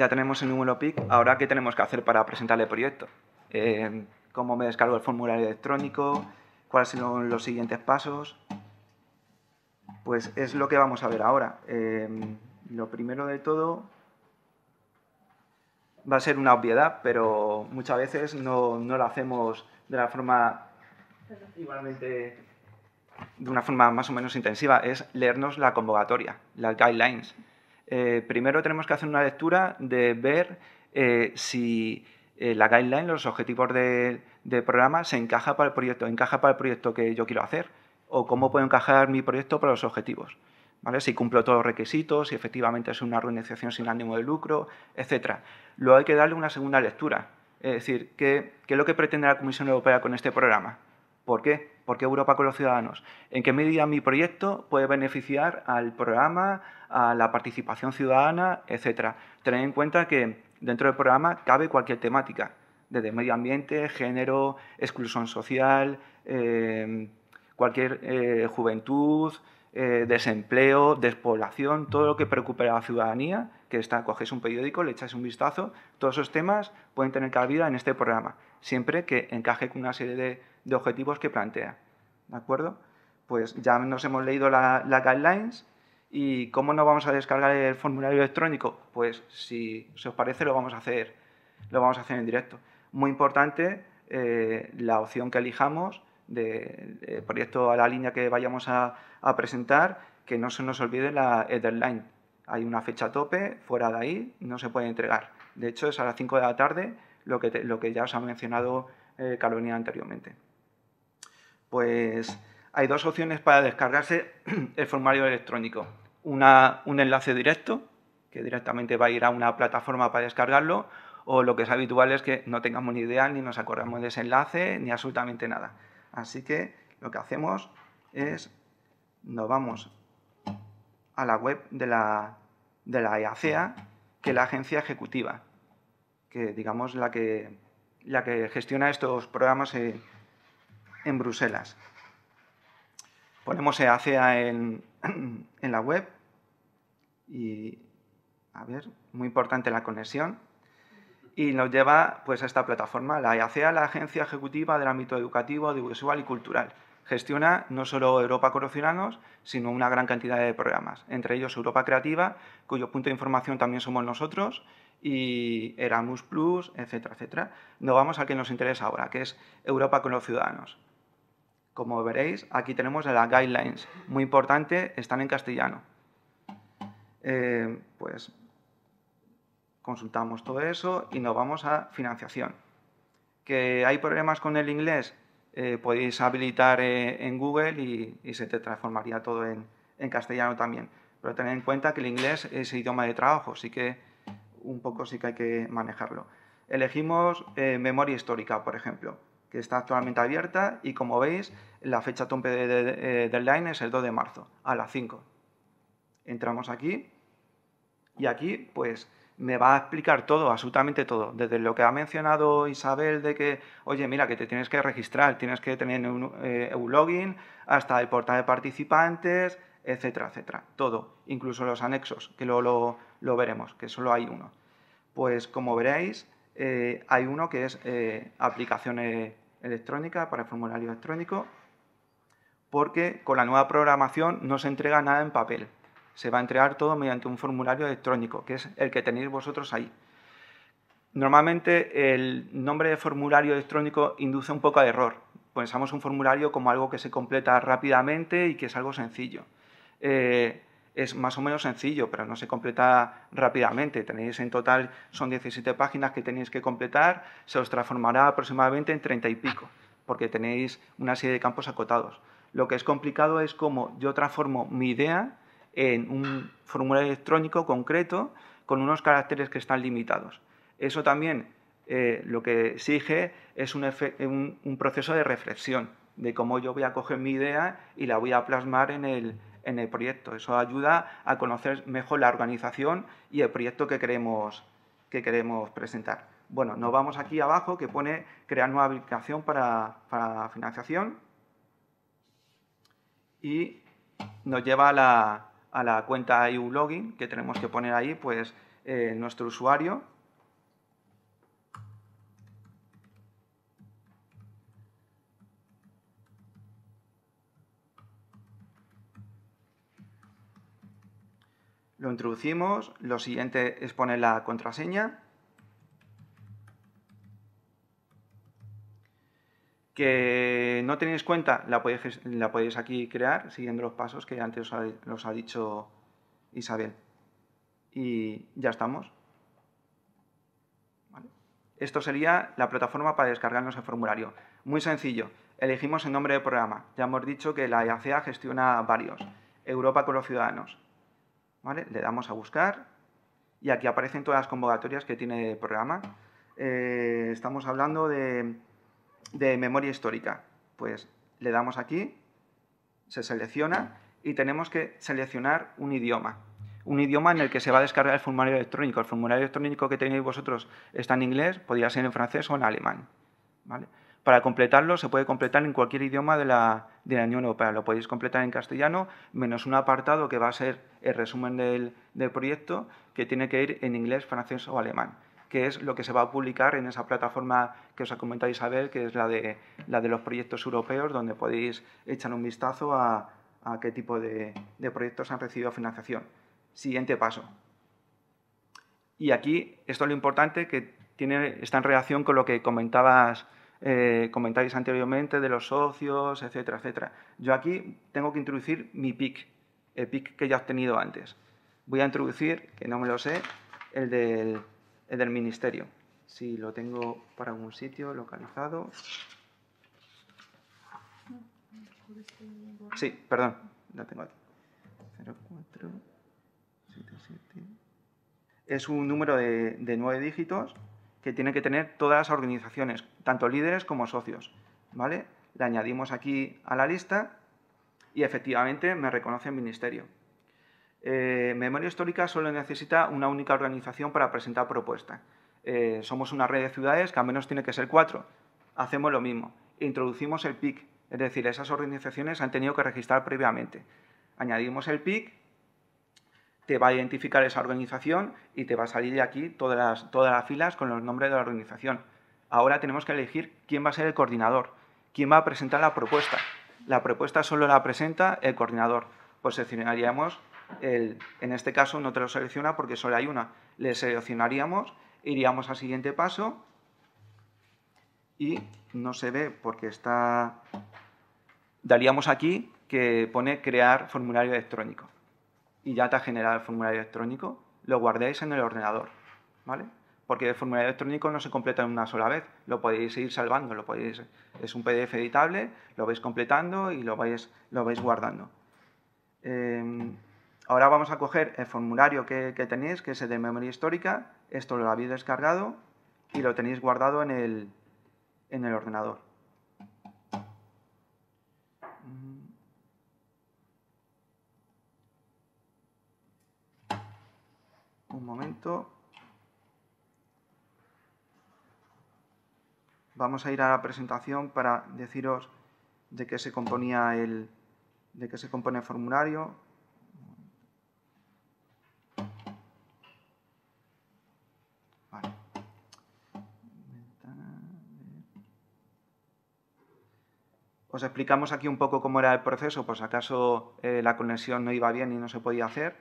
ya tenemos el número PIC, ahora qué tenemos que hacer para presentar el proyecto. Eh, ¿Cómo me descargo el formulario electrónico? ¿Cuáles son los siguientes pasos? Pues es lo que vamos a ver ahora. Eh, lo primero de todo va a ser una obviedad, pero muchas veces no, no lo hacemos de la forma igualmente de una forma más o menos intensiva, es leernos la convocatoria, las guidelines. Eh, primero tenemos que hacer una lectura de ver eh, si eh, la guideline, los objetivos de, programa, se encaja para el proyecto, encaja para el proyecto que yo quiero hacer, o cómo puedo encajar mi proyecto para los objetivos. ¿Vale? Si cumplo todos los requisitos, si efectivamente es una reiniciación sin ánimo de lucro, etc. Luego hay que darle una segunda lectura, es decir, qué es lo que pretende la Comisión Europea con este programa? ¿Por qué? ¿Por qué Europa con los ciudadanos. ¿En qué medida mi proyecto puede beneficiar al programa, a la participación ciudadana, etcétera? Tened en cuenta que dentro del programa cabe cualquier temática, desde medio ambiente, género, exclusión social, em, cualquier eh, juventud, eh, desempleo, despoblación, todo lo que preocupe a la ciudadanía, que está, coges un periódico, le echas un vistazo, todos esos temas pueden tener cabida en este programa, siempre que encaje con una serie de de objetivos que plantea. ¿De acuerdo? Pues ya nos hemos leído las guidelines y ¿cómo nos vamos a descargar el formulario electrónico? Pues si, se os parece lo vamos a hacer, lo vamos a hacer en directo. Muy importante eh, la opción que elijamos del de proyecto a la línea que vayamos a, presentar, que no se nos olvide la deadline. Hay una fecha tope, fuera de ahí no se puede entregar. De hecho, es a las 5 de la tarde, lo que, ya os ha mencionado eh, Carolina anteriormente pues hay dos opciones para descargarse el formulario electrónico. un enlace directo, que directamente va a ir a una plataforma para descargarlo, o lo que es habitual es que no tengamos ni idea, ni nos acordamos de ese enlace, ni absolutamente nada. Así que lo que hacemos es, nos vamos a la web de la, de e e que es la agencia ejecutiva, que digamos la que, la que gestiona estos programas. Eh, en Bruselas. Ponemos e EACEA en, la web y, a ver, muy importante la conexión. Y nos lleva pues, a esta plataforma, la EACEA, la Agencia Ejecutiva del Ámbito Educativo, Audiovisual y Cultural. Gestiona no solo Europa con los ciudadanos, sino una gran cantidad de programas, entre ellos Europa Creativa, cuyo punto de información también somos nosotros, y Erasmus Plus, etcétera, etcétera. Nos vamos al que nos interesa ahora, que es Europa con los ciudadanos. Como veréis, aquí tenemos las guidelines. Muy importante, están en castellano. Eh, pues consultamos todo eso y nos vamos a financiación. ¿Que hay problemas con el inglés? Eh, podéis habilitar eh, en Google y, se te transformaría todo en, castellano también. Pero tened en cuenta que el inglés es idioma de trabajo, así que un poco sí que hay que manejarlo. Elegimos memoria histórica, por ejemplo que está actualmente abierta y como veis, la fecha tope de, eh, deadline del es el 2 de marzo, a las 5. Entramos aquí y aquí pues me va a explicar todo, absolutamente todo, desde lo que ha mencionado Isabel de que, oye, mira, que te tienes que registrar, tienes que tener un, eh, login, hasta el portal de participantes, etcétera, etcétera. Todo, incluso los anexos, que luego lo, veremos, que solo hay uno. Pues como veréis, eh, hay uno que es eh, aplicaciones electrónica, para formulario electrónico, porque con la nueva programación no se entrega nada en papel. Se va a entregar todo mediante un formulario electrónico, que es el que tenéis vosotros ahí. Normalmente el nombre de formulario electrónico induce un poco de error. Pensamos un formulario como algo que se completa rápidamente y que es algo sencillo. Eh, es más o menos sencillo, pero no se completa rápidamente. Tenéis en total, son 17 páginas que tenéis que completar, se os transformará aproximadamente en 30 y pico, porque tenéis una serie de campos acotados. Lo que es complicado es cómo yo transformo mi idea en un formulario electrónico concreto con unos caracteres que están limitados. Eso también eh, lo que exige es un proceso de reflexión de cómo yo voy a coger mi idea y la voy a plasmar en el, en el proyecto. Eso ayuda a conocer mejor la organización y el proyecto que queremos, que queremos presentar. Bueno, nos vamos aquí abajo que pone crear nueva aplicación para, financiación y nos lleva a la, a la cuenta EU login que tenemos que poner ahí pues eh, nuestro usuario lo introducimos, lo siguiente es poner la contraseña, que no tenéis cuenta la podéis, la podéis aquí crear siguiendo los pasos que antes os ha, los ha dicho Isabel. Y ya estamos. Esto sería la plataforma para descargarnos el formulario. Muy sencillo, elegimos el nombre del programa. Ya hemos dicho que la IACEA gestiona varios. Europa con los ciudadanos. Le damos a buscar y aquí aparecen todas las convocatorias que tiene el programa. Eh, estamos hablando de, de memoria histórica. Pues le damos aquí, se selecciona y tenemos que seleccionar un idioma. Un idioma en el que se va a descargar el formulario electrónico. El formulario electrónico que tenéis vosotros está en inglés, podría ser en francés o en alemán. ¿vale? Para completarlo se puede completar en cualquier idioma de la, de la Unión Europea. Lo podéis completar en castellano, menos un apartado que va a ser el resumen del, proyecto, que tiene que ir en inglés, francés o alemán que es lo que se va a publicar en esa plataforma que os ha comentado Isabel, que es la de, la de los proyectos europeos, donde podéis echar un vistazo a, qué tipo de, proyectos han recibido financiación. Siguiente paso. Y aquí, esto es lo importante que tiene, está en relación con lo que comentabas, eh, comentáis anteriormente de los socios, etcétera, etcétera. Yo aquí tengo que introducir mi PIC... el PIC que ya he obtenido antes. Voy a introducir, que no me lo sé, el del, ministerio. Si lo tengo para algún sitio localizado. Sí, perdón, lo tengo aquí. Es un número de, de nueve dígitos que tiene que tener todas las organizaciones tanto líderes como socios. ¿vale? Le añadimos aquí a la lista y efectivamente me reconoce el ministerio. Eh, Memoria Histórica solo necesita una única organización para presentar propuesta. Eh, somos una red de ciudades que al menos tiene que ser cuatro. Hacemos lo mismo. Introducimos el PIC, es decir, esas organizaciones han tenido que registrar previamente. Añadimos el PIC, te va a identificar esa organización y te va a salir de aquí todas las, todas las filas con los nombres de la organización ahora tenemos que elegir quién va a ser el coordinador, quién va a presentar la propuesta. La propuesta solo la presenta el coordinador. Pues seleccionaríamos, el, en este caso no te lo selecciona porque solo hay una. Le seleccionaríamos, iríamos al siguiente paso y no se ve porque está... Daríamos aquí que pone crear formulario electrónico y ya te ha generado el formulario electrónico. Lo guardáis en el ordenador, ¿vale? porque el formulario electrónico no se completa en una sola vez, lo podéis ir salvando, lo podéis, es un PDF editable, lo vais completando y lo vais, lo guardando. Em, ahora vamos a coger el formulario que, tenéis, que es el de memoria histórica, esto lo habéis descargado y lo tenéis guardado en el ordenador. Un momento. vamos a ir a la presentación para deciros de qué se componía el, de qué se compone el formulario. Os explicamos aquí un poco cómo era el proceso, por si acaso eh, la conexión no iba bien y no se podía hacer.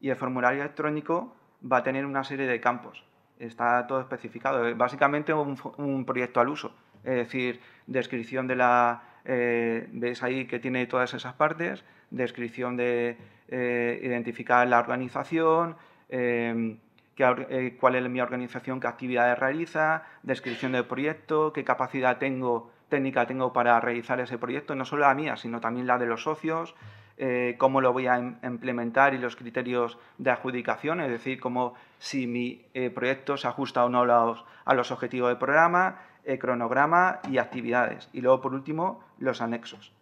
Y el formulario electrónico va a tener una serie de campos está todo especificado. Eh, básicamente un, proyecto al uso, es decir, descripción de la... Eh, ahí que tiene todas esas partes, descripción de eh, identificar la organización, em, eh, cuál es mi organización, qué actividades realiza, descripción del proyecto, qué capacidad tengo, técnica tengo para realizar ese proyecto, no solo la mía, sino también la de los socios, cómo lo voy a em-, implementar y los criterios de adjudicación, es decir, cómo si mi eh, proyecto se ajusta o no a los, objetivos del programa, eh, cronograma y actividades. Y luego, por último, los anexos.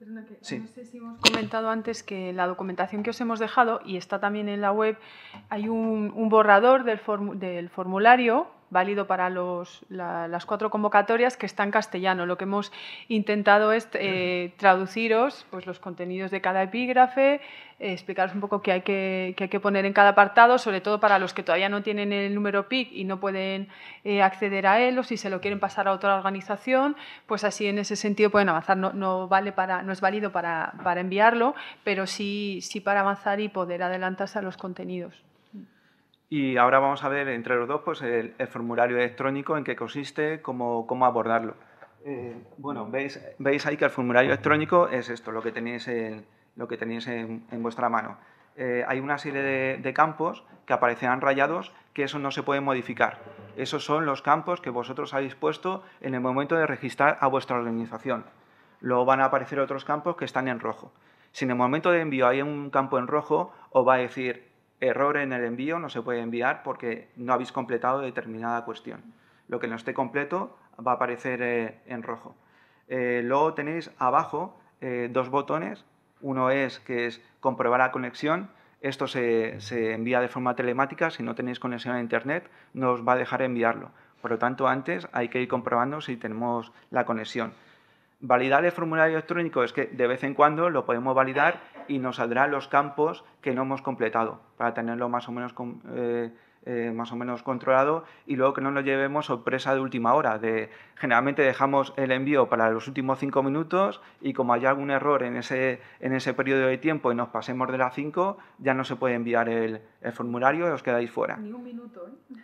No sé si hemos comentado antes que la documentación que os hemos dejado, y está también en la web, hay un, borrador del formulario válido para las cuatro convocatorias que están en castellano. Lo que hemos intentado es eh, traduciros pues, los contenidos de cada epígrafe, eh, explicaros un poco qué hay que, hay que poner en cada apartado, sobre todo para los que todavía no tienen el número PIC y no pueden eh, acceder a él o si se lo quieren pasar a otra organización, pues así en ese sentido pueden avanzar. No, vale para, no es válido para, enviarlo, pero sí, sí para avanzar y poder adelantarse a los contenidos. Y ahora vamos a ver entre los dos pues, el, formulario electrónico, en qué consiste, cómo, cómo abordarlo. Eh, bueno, veis, ahí que el formulario electrónico es esto, lo que tenéis en, lo que en, vuestra mano. Eh, hay una serie de, de, campos que aparecerán rayados que eso no se puede modificar. Esos son los campos que vosotros habéis puesto en el momento de registrar a vuestra organización. Luego van a aparecer otros campos que están en rojo. Si en el momento de envío hay un campo en rojo, os va a decir error en el envío, no se puede enviar porque no habéis completado determinada cuestión. Lo que no esté completo va a aparecer eh, en rojo. Eh, luego tenéis abajo eh, dos botones. Uno es que es comprobar la conexión. Esto se, se, envía de forma telemática. Si no tenéis conexión a Internet, no os va a dejar enviarlo. Por lo tanto, antes hay que ir comprobando si tenemos la conexión. Validar el formulario electrónico es que de vez en cuando lo podemos validar y nos saldrán los campos que no hemos completado para tenerlo más o menos, eh, eh, más o menos controlado y luego que no nos llevemos sorpresa de última hora. De, generalmente dejamos el envío para los últimos cinco minutos y como haya algún error en ese, en ese periodo de tiempo y nos pasemos de las cinco, ya no se puede enviar el, el, formulario y os quedáis fuera. Ni un minuto. ¿eh?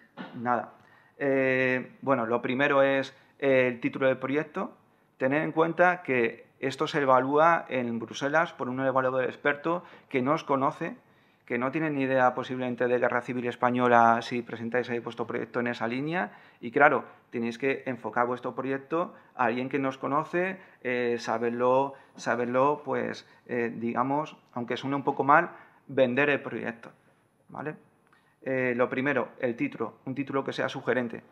Nada. Eh, bueno, lo primero es el título del proyecto, Tener en cuenta que esto se evalúa en Bruselas por un evaluador experto que no os conoce, que no tiene ni idea posiblemente de guerra civil española si presentáis ahí vuestro proyecto en esa línea. Y claro, tenéis que enfocar vuestro proyecto a alguien que nos conoce, eh, saberlo, pues, eh, digamos, aunque suene un poco mal, vender el proyecto. ¿Vale? Eh, lo primero, el título, un título que sea sugerente,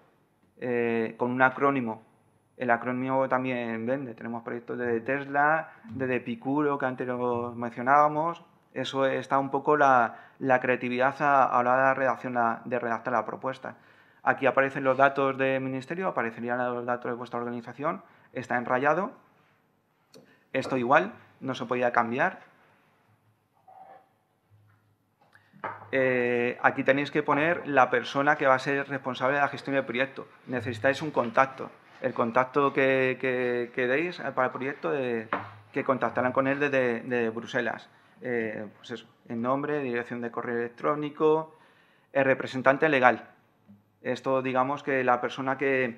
con un acrónimo, el acrónimo también vende. Tenemos proyectos de Tesla, de Epicuro, que antes mencionábamos. Eso está un poco la, creatividad a, la de, redacción, de redactar la propuesta. Aquí aparecen los datos del ministerio, aparecerían los datos de vuestra organización. Está enrayado. Esto igual, no se podía cambiar. Eh, aquí tenéis que poner la persona que va a ser responsable de la gestión del proyecto. Necesitáis un contacto el contacto que, que, deis para el proyecto, de, que contactarán con él desde de Bruselas. Eh, pues eso, el nombre, dirección de correo electrónico, el eh, representante legal. Esto, digamos, que la persona que,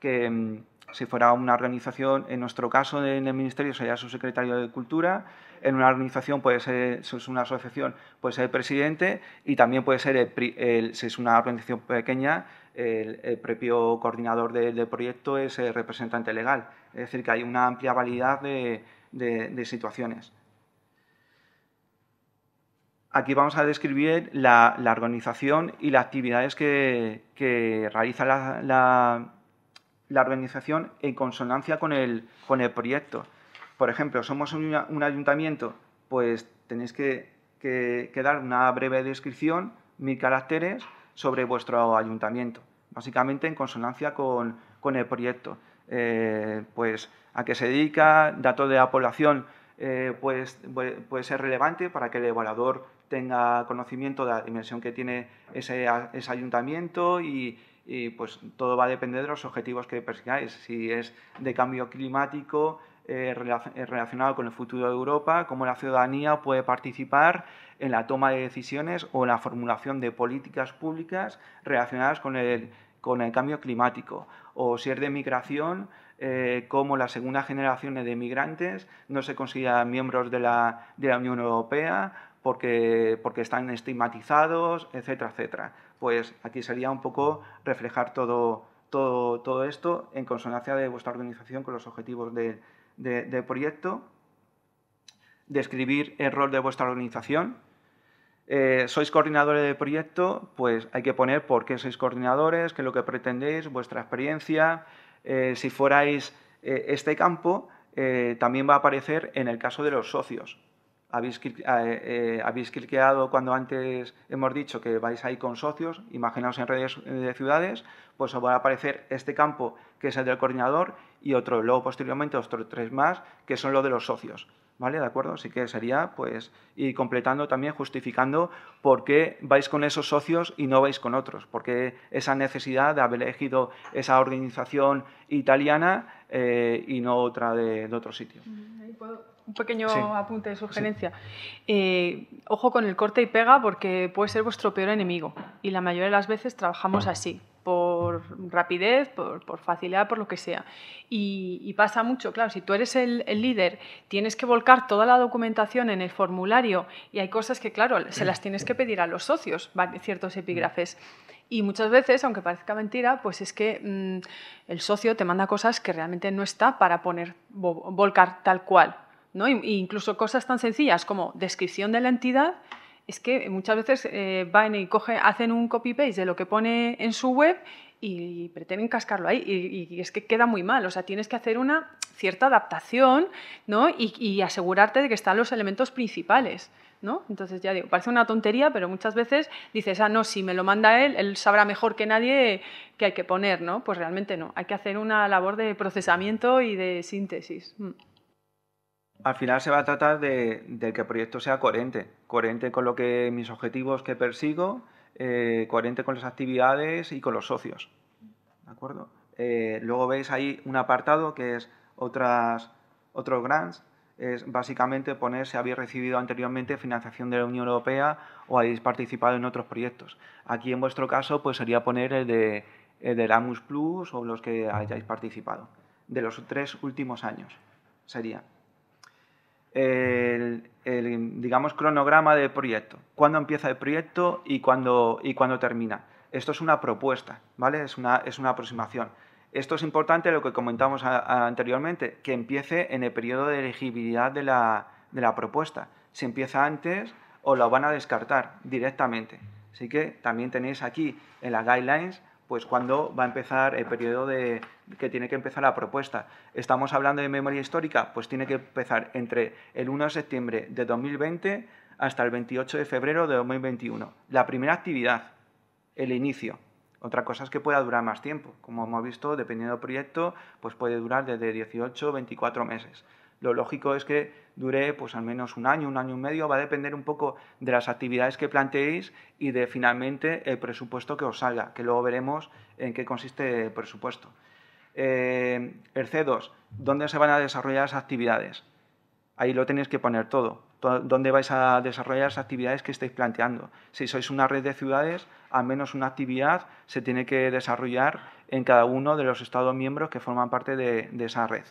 que mm, si fuera una organización, en nuestro caso en el Ministerio sería su secretario de Cultura, en una organización puede ser, si es una asociación, puede ser el presidente y también puede ser, si es una organización pequeña, el, propio coordinador del proyecto es el representante legal. Es decir, que hay una amplia variedad de, situaciones. Aquí vamos a describir la, organización y las actividades que, realiza la, organización en consonancia con el, proyecto. Por ejemplo, somos un, ayuntamiento, pues tenéis que, que dar una breve descripción, mil caracteres, sobre vuestro ayuntamiento, básicamente en consonancia con, el proyecto. Eh, pues a qué se dedica, datos de la población eh, pues, puede ser relevante para que el evaluador tenga conocimiento de la dimensión que tiene ese, ayuntamiento y, y, pues todo va a depender de los objetivos que persigáis, si es de cambio climático, eh, eh, relacionado con el futuro de Europa, cómo la ciudadanía puede participar en la toma de decisiones o en la formulación de políticas públicas relacionadas con el, con el cambio climático, o si es de migración, eh, cómo las segundas generaciones de migrantes no se consideran miembros de la, de la Unión Europea porque, porque están estigmatizados, etcétera, etcétera. Pues aquí sería un poco reflejar todo, todo, todo esto en consonancia de vuestra organización con los objetivos de, de, proyecto, describir el rol de vuestra organización. Eh, sois coordinadores de proyecto, pues hay que poner por qué sois coordinadores, qué es lo que pretendéis, vuestra experiencia. Eh, si fuerais eh, este campo, también va a aparecer en el caso de los socios. Habéis, habéis cuando antes hemos dicho que vais ahí con socios, imaginaos en redes de ciudades, pues os va a aparecer este campo que es el del coordinador y otro, luego posteriormente otros tres más, que son los de los socios. ¿Vale? ¿De acuerdo? Así que sería, pues, ir completando también, justificando por qué vais con esos socios y no vais con otros, porque esa necesidad de haber elegido esa organización italiana eh, y no otra de, otro sitio. Mm, un pequeño apunte de sugerencia. Eh, ojo con el corte y pega porque puede ser vuestro peor enemigo y la mayoría de las veces trabajamos así por rapidez, por, facilidad, por lo que sea. Y, pasa mucho, claro, si tú eres el, líder, tienes que volcar toda la documentación en el formulario y hay cosas que, claro, se las tienes que pedir a los socios, ciertos epígrafes. Y muchas veces, aunque parezca mentira, pues es que mm, el socio te manda cosas que realmente no está para poner, volcar tal cual. ¿no? incluso cosas tan sencillas como descripción de la entidad es que muchas veces eh, van y coge, hacen un copy-paste de lo que pone en su web y pretenden cascarlo ahí y, es que queda muy mal, o sea, tienes que hacer una cierta adaptación ¿no? y, asegurarte de que están los elementos principales. ¿No? Entonces ya digo, parece una tontería, pero muchas veces dices, ah, no, si me lo manda él, él sabrá mejor que nadie qué hay que poner, ¿no? Pues realmente no, hay que hacer una labor de procesamiento y de síntesis. Mm al final se va a tratar de, que el proyecto sea coherente, coherente con lo que mis objetivos que persigo, eh, coherente con las actividades y con los socios. ¿De acuerdo? Eh, luego veis ahí un apartado que es otras, otros grants, es básicamente poner si habéis recibido anteriormente financiación de la Unión Europea o habéis participado en otros proyectos. Aquí en vuestro caso pues sería poner el de, el Plus o los que hayáis participado, de los tres últimos años sería el, digamos, cronograma de proyecto, cuándo empieza el proyecto y cuándo, y cuándo termina. Esto es una propuesta, ¿vale? Es una, es una aproximación. Esto es importante, lo que comentamos anteriormente, que empiece en el periodo de elegibilidad de la, de la propuesta. Si empieza antes, os lo van a descartar directamente. Así que también tenéis aquí en las guidelines pues cuándo va a empezar el periodo de, que tiene que empezar la propuesta. Estamos hablando de memoria histórica, pues tiene que empezar entre el 1 de septiembre de 2020 hasta el 28 de febrero de 2021. La primera actividad, el inicio. Otra cosa es que pueda durar más tiempo. Como hemos visto, dependiendo del proyecto, pues puede durar desde 18 24 meses. Lo lógico es que dure pues al menos un año, un año y medio, va a depender un poco de las actividades que planteéis y de finalmente el presupuesto que os salga, que luego veremos en qué consiste el presupuesto. Eh, el C2, ¿dónde se van a desarrollar las actividades? Ahí lo tenéis que poner todo. ¿Dónde vais a desarrollar las actividades que estáis planteando? Si sois una red de ciudades, al menos una actividad se tiene que desarrollar en cada uno de los Estados miembros que forman parte de esa red.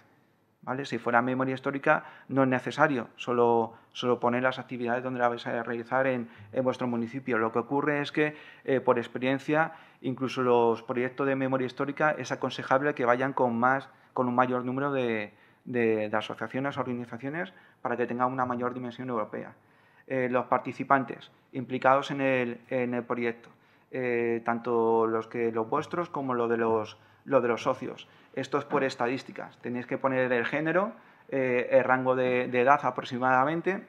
Si fuera memoria histórica no es necesario, solo, solo poner las actividades donde las vais a realizar en, vuestro municipio. Lo que ocurre es que eh, por experiencia, incluso los proyectos de memoria histórica es aconsejable que vayan con, más, con un mayor número de, de, de asociaciones, organizaciones, para que tengan una mayor dimensión europea. Eh, los participantes implicados en el, proyecto, eh, tanto los, que, los vuestros como los de los lo de los socios. Esto es por ah. estadísticas. Tenéis que poner el género, eh, el rango de, edad aproximadamente.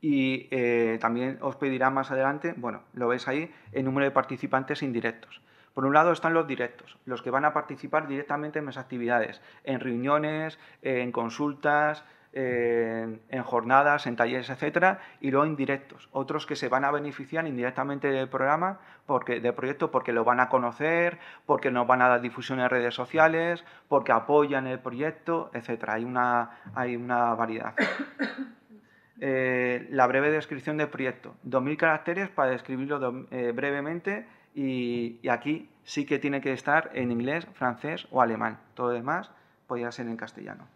Y eh, también os pedirá más adelante, bueno, lo veis ahí, el número de participantes indirectos. Por un lado están los directos, los que van a participar directamente en mis actividades, en reuniones, en consultas, en jornadas, en talleres, etcétera, y luego indirectos. Otros que se van a beneficiar indirectamente del programa, porque, del proyecto, porque lo van a conocer, porque nos van a dar difusión en redes sociales, porque apoyan el proyecto, etcétera. Hay una, hay una variedad. Eh, la breve descripción del proyecto. 2.000 caracteres para describirlo eh, brevemente y, y, aquí sí que tiene que estar en inglés, francés o alemán. Todo lo demás podría ser en castellano.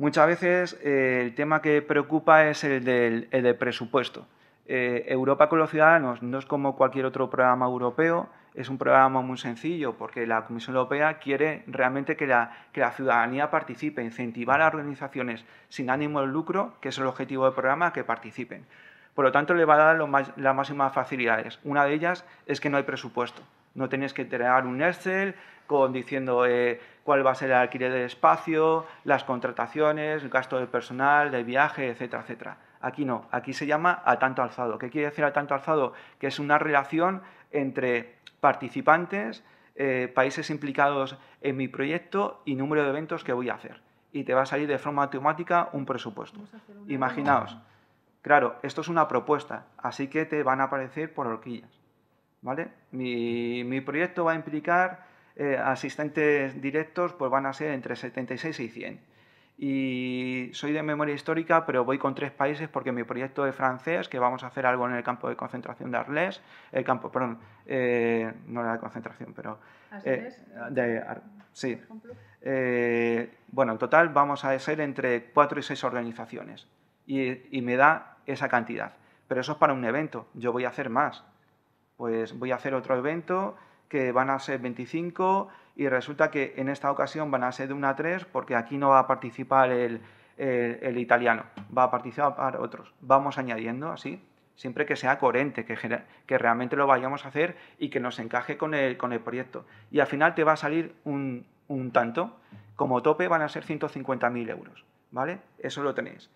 Muchas veces eh, el tema que preocupa es el del, presupuesto. Eh, Europa con los ciudadanos no es como cualquier otro programa europeo, es un programa muy sencillo porque la Comisión Europea quiere realmente que la, ciudadanía participe, incentivar a organizaciones sin ánimo de lucro, que es el objetivo del programa, que participen. Por lo tanto, le va a dar las máximas facilidades. Una de ellas es que no hay presupuesto. No tienes que crear un Excel con, diciendo eh, cuál va a ser el alquiler del espacio, las contrataciones, el gasto del personal, del viaje, etcétera, etcétera. Aquí no, aquí se llama a tanto alzado. ¿Qué quiere decir a tanto alzado? Que es una relación entre participantes, eh, países implicados en mi proyecto y número de eventos que voy a hacer. Y te va a salir de forma automática un presupuesto. Imaginaos, claro, esto es una propuesta, así que te van a aparecer por horquillas. ¿vale? Mi, mi proyecto va a implicar eh, asistentes directos pues van a ser entre 76 y 100. Y soy de memoria histórica, pero voy con tres países porque mi proyecto es francés, que vamos a hacer algo en el campo de concentración de Arles, el campo, perdón, eh, no era de concentración, pero... Eh, de, sí. Eh, bueno, en total vamos a ser entre 4 y 6 organizaciones y, y me da esa cantidad. Pero eso es para un evento, yo voy a hacer más. Pues voy a hacer otro evento que van a ser 25 y resulta que en esta ocasión van a ser de 1 a 3 porque aquí no va a participar el, italiano, va a participar otros. Vamos añadiendo así, siempre que sea coherente, que, que, realmente lo vayamos a hacer y que nos encaje con el, con el proyecto. Y al final te va a salir un, tanto, como tope van a ser 150.000 euros, ¿vale? Eso lo tenéis.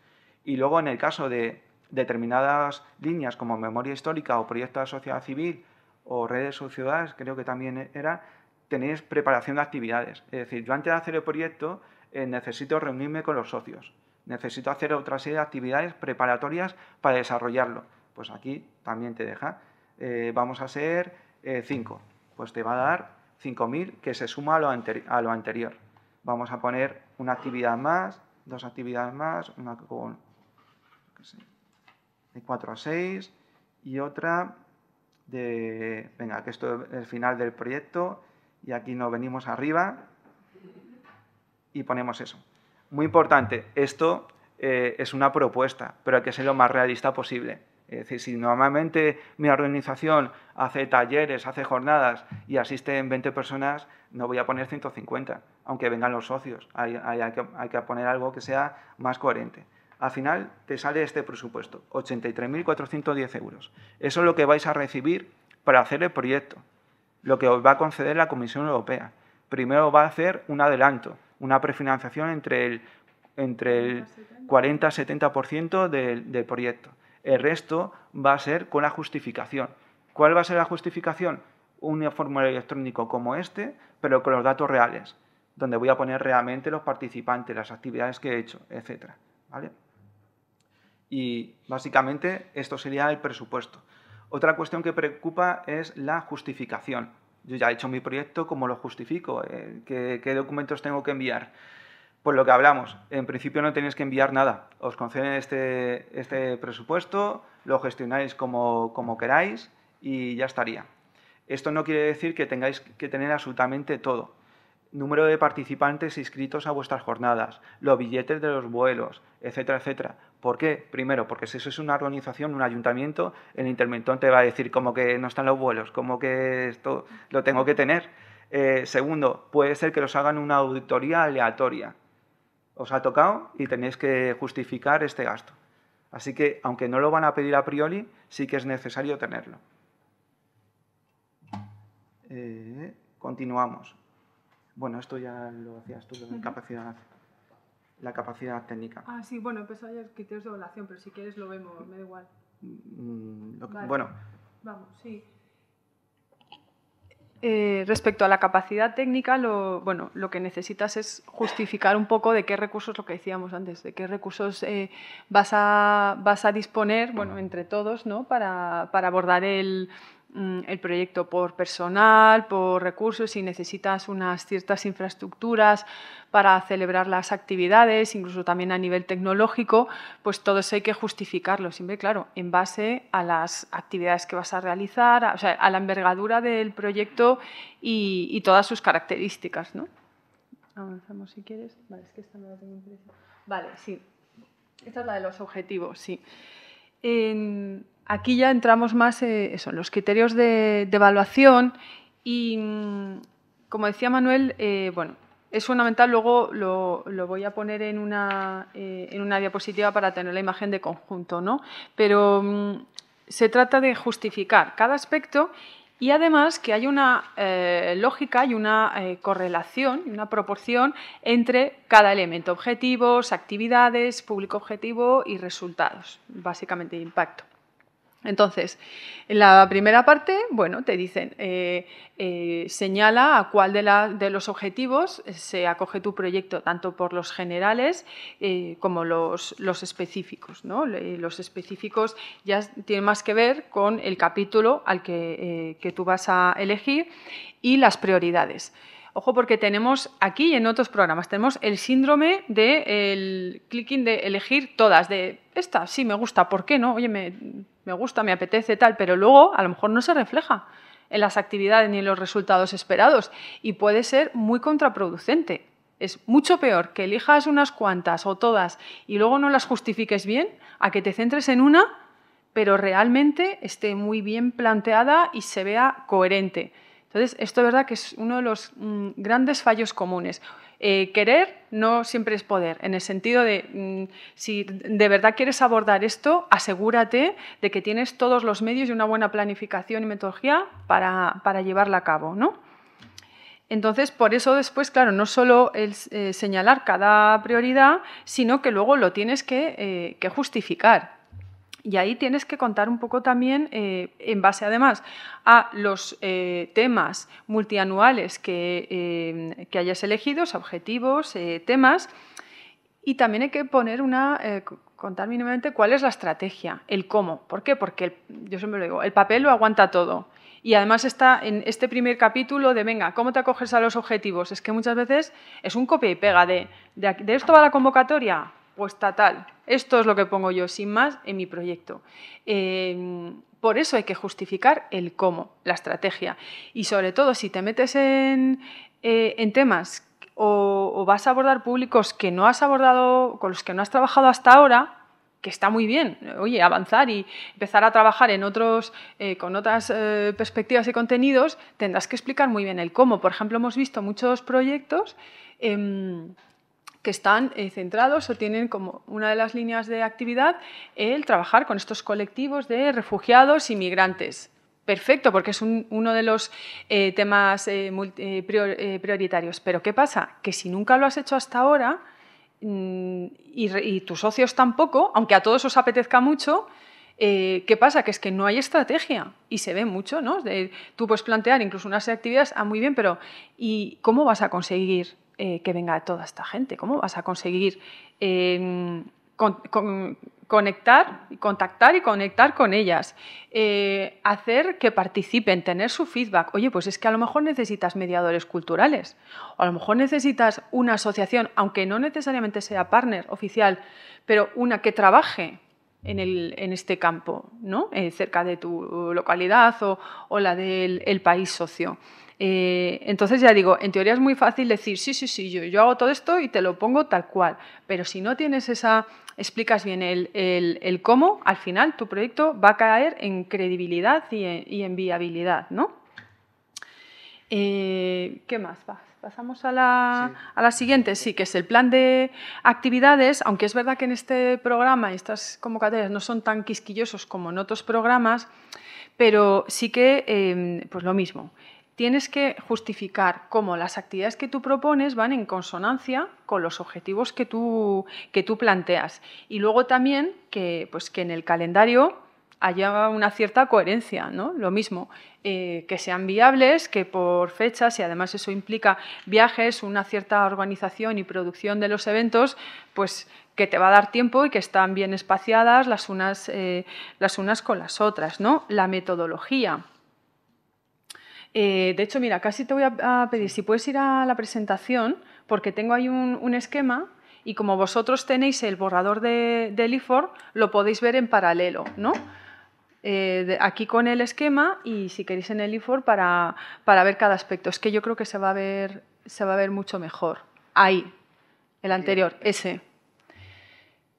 Y luego en el caso de determinadas líneas como memoria histórica o proyecto de sociedad civil o redes o ciudades, creo que también e-, era, tenéis preparación de actividades. Es decir, yo antes de hacer el proyecto eh, necesito reunirme con los socios, necesito hacer otra serie de actividades preparatorias para desarrollarlo. Pues aquí también te deja. Eh, vamos a hacer 5. Eh, pues te va a dar 5.000 que se suma a lo, a lo anterior. Vamos a poner una actividad más, dos actividades más, una con de 4 a 6 y otra de, venga, que esto es el final del proyecto y aquí nos venimos arriba y ponemos eso. Muy importante, esto eh, es una propuesta, pero hay que ser lo más realista posible. Es decir, si normalmente mi organización hace talleres, hace jornadas y asisten 20 personas, no voy a poner 150, aunque vengan los socios. hay que poner algo que sea más coherente al final te sale este presupuesto, 83.410 euros. Eso es lo que vais a recibir para hacer el proyecto, lo que os va a conceder la Comisión Europea. Primero va a hacer un adelanto, una prefinanciación entre el, entre el 40-70% del, del proyecto. El resto va a ser con la justificación. ¿Cuál va a ser la justificación? Un formulario electrónico como este, pero con los datos reales, donde voy a poner realmente los participantes, las actividades que he hecho, etcétera. ¿Vale? Y básicamente esto sería el presupuesto. Otra cuestión que preocupa es la justificación. Yo ya he hecho mi proyecto, ¿cómo lo justifico? Eh, ¿Qué, documentos tengo que enviar? Pues lo que hablamos, en principio no tenéis que enviar nada. Os conceden este, este presupuesto, lo gestionáis como, queráis y ya estaría. Esto no quiere decir que tengáis que tener absolutamente todo número de participantes inscritos a vuestras jornadas, los billetes de los vuelos, etcétera, etcétera. ¿Por qué? Primero, porque si eso es una organización, un ayuntamiento, el intermentón te va a decir como que no están los vuelos, como que esto lo tengo que tener. Eh, segundo, puede ser que los hagan una auditoría aleatoria. Os ha tocado y tenéis que justificar este gasto. Así que, aunque no lo van a pedir a priori, sí que es necesario tenerlo. Eh, continuamos. Bueno, esto ya lo hacías tú, capacidad, la capacidad técnica. Ah, sí, bueno, empezó el criterios de evaluación, pero si quieres lo vemos, me da igual. Mm, bueno. Vamos, sí. Eh, respecto a la capacidad técnica, lo, bueno, lo que necesitas es justificar un poco de qué recursos, lo que decíamos antes, de qué recursos eh, vas, a, vas a disponer, bueno, entre todos, ¿no? para abordar el, Mm, el proyecto por personal, por recursos, si necesitas unas ciertas infraestructuras para celebrar las actividades, incluso también a nivel tecnológico, pues todo eso hay que justificarlo, siempre claro, en base a las actividades que vas a realizar, a, o sea, a la envergadura del proyecto y, todas sus características. ¿no? Avanzamos si quieres. Vale, es que esta la tengo Vale, sí. Esta es la de los objetivos, sí aquí ya entramos más eh, en los criterios de, evaluación y, mm, como decía Manuel, eh, bueno, es fundamental, luego lo, voy a poner eh, en una, diapositiva para tener la imagen de conjunto, ¿no? Pero mm, se trata de justificar cada aspecto y además que hay una eh, lógica y una eh, correlación y una proporción entre cada elemento, objetivos, actividades, público objetivo y resultados, básicamente impacto. Entonces, en la primera parte, bueno, te dicen, eh, eh, señala a cuál de, los objetivos eh, se acoge tu proyecto, tanto por los generales como los, específicos. ¿no? Los específicos ya tienen más que ver con el capítulo al que, tú vas a elegir y las prioridades. Ojo, porque tenemos aquí y en otros programas, tenemos el síndrome del de clicking de elegir todas, de esta sí me gusta, ¿por qué no? Oye, me, me gusta, me apetece, tal, pero luego a lo mejor no se refleja en las actividades ni en los resultados esperados y puede ser muy contraproducente. Es mucho peor que elijas unas cuantas o todas y luego no las justifiques bien a que te centres en una, pero realmente esté muy bien planteada y se vea coherente. Entonces, esto es verdad que es uno de los mm, grandes fallos comunes. Eh, querer no siempre es poder, en el sentido de mm, si de verdad quieres abordar esto, asegúrate de que tienes todos los medios y una buena planificación y metodología para, llevarla a cabo, ¿no? Entonces, por eso después, claro, no solo el, eh, señalar cada prioridad, sino que luego lo tienes que eh, justificar. Y ahí tienes que contar un poco también, eh, en base además a los eh, temas multianuales que, eh, que, hayas elegido, objetivos, temas, y también hay que poner una, contar mínimamente cuál es la estrategia, el cómo. ¿Por qué? Porque yo siempre lo digo, el papel lo aguanta todo. Y además está en este primer capítulo de, venga, ¿cómo te acoges a los objetivos? Es que muchas veces es un copia y pega de, de esto va la convocatoria, pues tal esto es lo que pongo yo sin más en mi proyecto. Eh, por eso hay que justificar el cómo, la estrategia. Y sobre todo si te metes en, eh, temas o, vas a abordar públicos que no has abordado, con los que no has trabajado hasta ahora, que está muy bien, oye, avanzar y empezar a trabajar en otros, eh, con otras perspectivas y contenidos, tendrás que explicar muy bien el cómo. Por ejemplo, hemos visto muchos proyectos em, que están eh, centrados o tienen como una de las líneas de actividad el trabajar con estos colectivos de refugiados y migrantes. Perfecto, porque es uno de los eh, temas eh, prioritarios. Pero ¿qué pasa? Que si nunca lo has hecho hasta ahora mm, y, tus socios tampoco, aunque a todos os apetezca mucho, ¿qué pasa? Que es que no hay estrategia y se ve mucho, ¿no? tú puedes plantear incluso unas actividades, ah, muy bien, pero ¿y cómo vas a conseguir eh, que venga toda esta gente? ¿Cómo vas a conseguir em, conectar y contactar y conectar con ellas? Eh, hacer que participen, tener su feedback. Oye, pues es que a lo mejor necesitas mediadores culturales, o a lo mejor necesitas una asociación, aunque no necesariamente sea partner oficial, pero una que trabaje en, este campo, ¿no? Eh, cerca de tu localidad o, la del país socio. Eh, entonces ya digo, en teoría es muy fácil decir, sí, sí, sí, yo, yo hago todo esto y te lo pongo tal cual, pero si no tienes esa, explicas bien el, cómo, al final tu proyecto va a caer en credibilidad y en, viabilidad, ¿no? Eh, ¿Qué más? Pasamos a la, siguiente, sí, que es el plan de actividades, aunque es verdad que en este programa estas convocatorias no son tan quisquillosos como en otros programas, pero sí que, eh, pues lo mismo, tienes que justificar cómo las actividades que tú propones van en consonancia con los objetivos que tú, que planteas. Y luego también que, pues, en el calendario haya una cierta coherencia, ¿no? Lo mismo, eh, que sean viables, que por fechas, y además eso implica viajes, una cierta organización y producción de los eventos, pues que te va a dar tiempo y que están bien espaciadas las unas, eh, las unas con las otras, ¿no? La metodología eh, de hecho, mira, casi te voy a, pedir si puedes ir a la presentación, porque tengo ahí un, esquema y como vosotros tenéis el borrador de, del IFOR, lo podéis ver en paralelo, ¿no? Eh, aquí con el esquema y si queréis en el IFOR para, para, ver cada aspecto. Es que yo creo que se va a ver, se va a ver mucho mejor. Ahí, el anterior, ese.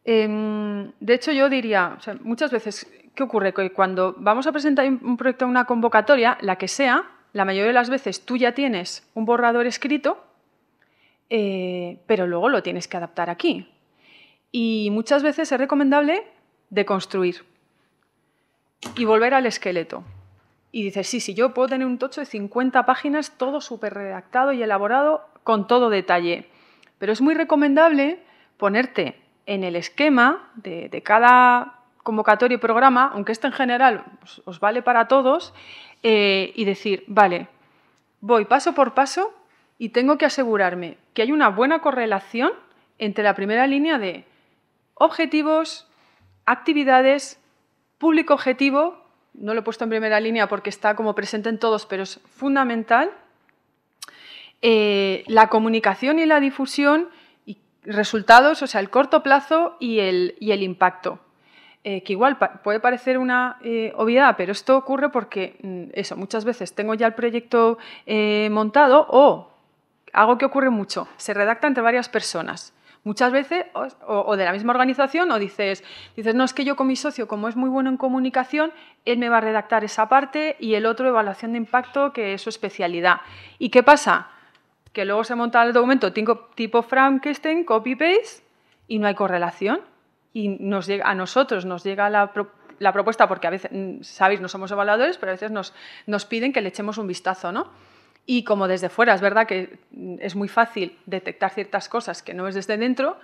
Em, de hecho, yo diría, muchas veces, ¿qué ocurre? Que cuando vamos a presentar un proyecto, una convocatoria, la que sea, la mayoría de las veces tú ya tienes un borrador escrito, eh, pero luego lo tienes que adaptar aquí. Y muchas veces es recomendable deconstruir y volver al esqueleto. Y dices, sí, sí, yo puedo tener un tocho de 50 páginas, todo súper redactado y elaborado con todo detalle. Pero es muy recomendable ponerte en el esquema de, cada convocatoria y programa, aunque esto en general os vale para todos, eh, y decir, vale, voy paso por paso y tengo que asegurarme que hay una buena correlación entre la primera línea de objetivos, actividades, público objetivo, no lo he puesto en primera línea porque está como presente en todos, pero es fundamental, eh, la comunicación y la difusión, y resultados, o sea, el corto plazo y el, y el impacto. Eh, que igual puede parecer una eh, obviedad, pero esto ocurre porque mm, eso, muchas veces tengo ya el proyecto eh, montado o algo que ocurre mucho, se redacta entre varias personas. Muchas veces, o, de la misma organización, o dices, dices, no, es que yo con mi socio, como es muy bueno en comunicación, él me va a redactar esa parte y el otro evaluación de impacto, que es su especialidad. ¿Y qué pasa? Que luego se monta el documento tipo Frankenstein, copy-paste, y no hay correlación y nos llega, a nosotros nos llega la, propuesta, porque a veces, mm, sabéis, no somos evaluadores, pero a veces nos, nos piden que le echemos un vistazo, ¿no? Y como desde fuera es verdad que mm, es muy fácil detectar ciertas cosas que no es desde dentro,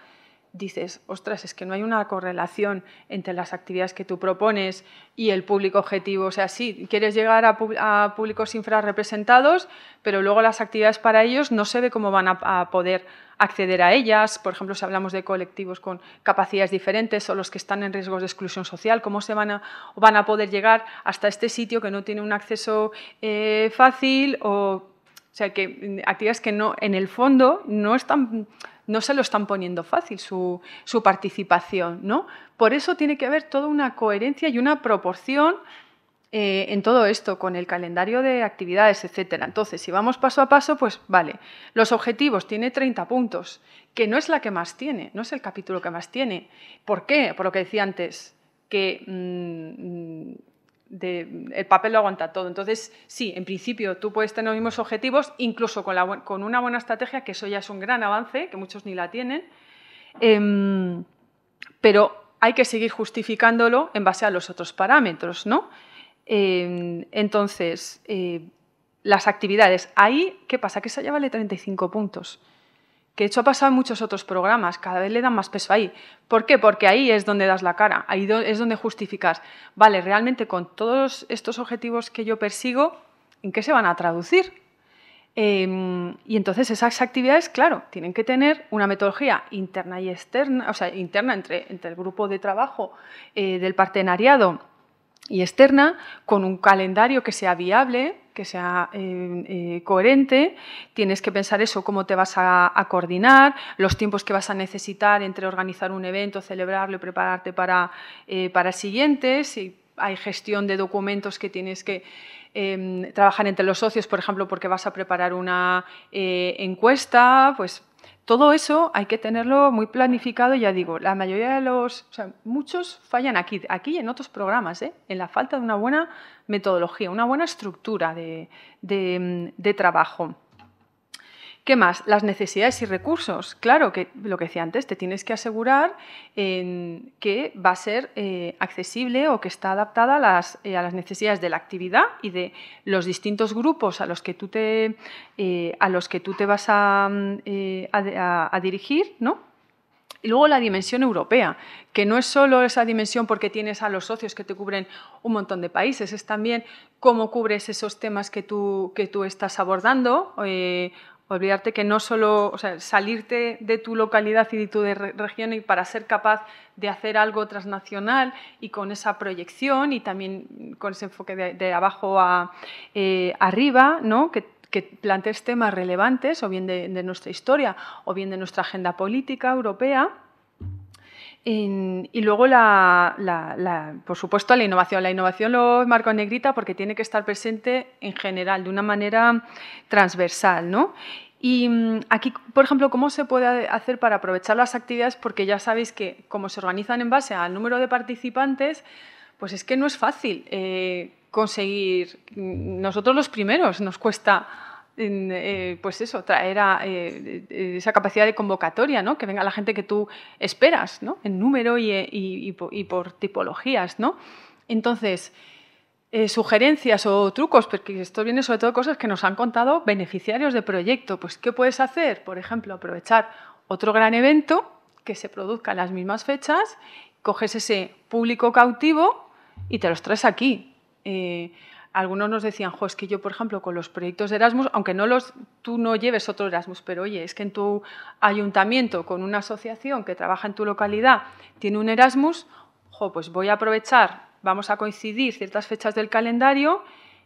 dices, ostras, es que no hay una correlación entre las actividades que tú propones y el público objetivo. O sea, sí, quieres llegar a, públicos infrarrepresentados, pero luego las actividades para ellos no se ve cómo van a, poder acceder a ellas. Por ejemplo, si hablamos de colectivos con capacidades diferentes o los que están en riesgos de exclusión social, cómo se van a, van a poder llegar hasta este sitio que no tiene un acceso eh, fácil o, o sea, que mm, actividades que no, en el fondo no están no se lo están poniendo fácil su, participación, ¿no? Por eso tiene que haber toda una coherencia y una proporción eh, en todo esto, con el calendario de actividades, etcétera. Entonces, si vamos paso a paso, pues vale, los objetivos tiene 30 puntos, que no es la que más tiene, no es el capítulo que más tiene. ¿Por qué? Por lo que decía antes, que mm, el papel lo aguanta todo. Entonces, sí, en principio tú puedes tener los mismos objetivos, incluso con, una buena estrategia, que eso ya es un gran avance, que muchos ni la tienen, em, pero hay que seguir justificándolo en base a los otros parámetros, em, entonces, eh, las actividades. Ahí, ¿qué pasa? Que esa ya vale 35 puntos que hecho ha pasado en muchos otros programas, cada vez le dan más peso ahí. ¿Por qué? Porque ahí es donde das la cara, ahí es donde justificas, vale, realmente con todos estos objetivos que yo persigo, ¿en qué se van a traducir? Em, y entonces esas actividades, claro, tienen que tener una metodología interna y externa, o sea, interna entre, el grupo de trabajo eh, del partenariado y externa, con un calendario que sea viable, que sea eh, eh, coherente, tienes que pensar eso, cómo te vas a, coordinar, los tiempos que vas a necesitar entre organizar un evento, celebrarlo y prepararte para, eh, para siguientes, si hay gestión de documentos que tienes que em, trabajar entre los socios, por ejemplo, porque vas a preparar una encuesta, pues todo eso hay que tenerlo muy planificado, ya digo, la mayoría de los, o sea, muchos fallan aquí, aquí y en otros programas, ¿eh? en la falta de una buena metodología, una buena estructura de trabajo. ¿Qué más? Las necesidades y recursos. Claro que lo que decía antes, te tienes que asegurar que va a ser eh, accesible o que está adaptada eh, a las, necesidades de la actividad y de los distintos grupos a los que tú te, eh, a los que tú te vas mm, a, dirigir, ¿no? Y luego la dimensión europea, que no es solo esa dimensión porque tienes a los socios que te cubren un montón de países, es también cómo cubres esos temas que tú, que tú estás abordando olvidarte que no solo, salirte de tu localidad y de tu región y para ser capaz de hacer algo transnacional y con esa proyección y también con ese enfoque de, abajo a eh, arriba, ¿no? Que, plantees temas relevantes o bien de nuestra historia o bien de nuestra agenda política europea y, luego, la, por supuesto, la innovación. La innovación lo marco en negrita porque tiene que estar presente en general, de una manera transversal. ¿no? Y mm, aquí, por ejemplo, ¿cómo se puede hacer para aprovechar las actividades? Porque ya sabéis que como se organizan en base al número de participantes, pues es que no es fácil eh, conseguir, mm, nosotros los primeros, nos cuesta eh, pues eso, traer eh, eh, esa capacidad de convocatoria, ¿no? que venga la gente que tú esperas, en número y, por, tipologías. ¿no? Entonces, sugerencias o trucos, porque esto viene sobre todo cosas que nos han contado beneficiarios de proyecto. Pues, ¿qué puedes hacer? Por ejemplo, aprovechar otro gran evento que se produzca en las mismas fechas, coges ese público cautivo y te los traes aquí algunos nos decían, jo, es que yo, por ejemplo, con los proyectos de Erasmus, aunque no los, tú no lleves otro Erasmus, pero oye, es que en tu ayuntamiento, con una asociación que trabaja en tu localidad, tiene un Erasmus, jo, pues voy a aprovechar, vamos a coincidir ciertas fechas del calendario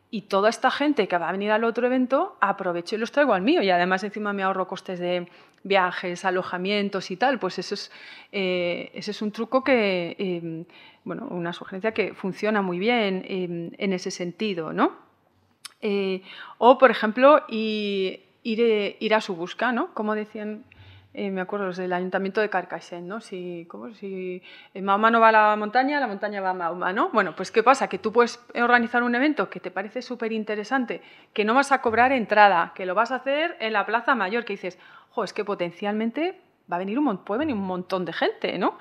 y toda esta gente que va a venir al otro evento, aprovecho y los traigo al mío. Y además encima me ahorro costes de viajes, alojamientos y tal. Pues eso es, eh, ese es un truco que... Eh, bueno, una sugerencia que funciona muy bien em, en ese sentido, ¿no? Eh, o, por ejemplo, ir, ir, a su busca, ¿no? Como decían, eh, me acuerdo, los del ayuntamiento de Carcassonne, ¿no? Si, ¿cómo? si eh, Mahoma no va a la montaña, la montaña va a Mahoma, ¿no? Bueno, pues ¿qué pasa? Que tú puedes organizar un evento que te parece súper interesante, que no vas a cobrar entrada, que lo vas a hacer en la Plaza Mayor, que dices, es que potencialmente va a venir un, puede venir un montón de gente, ¿no?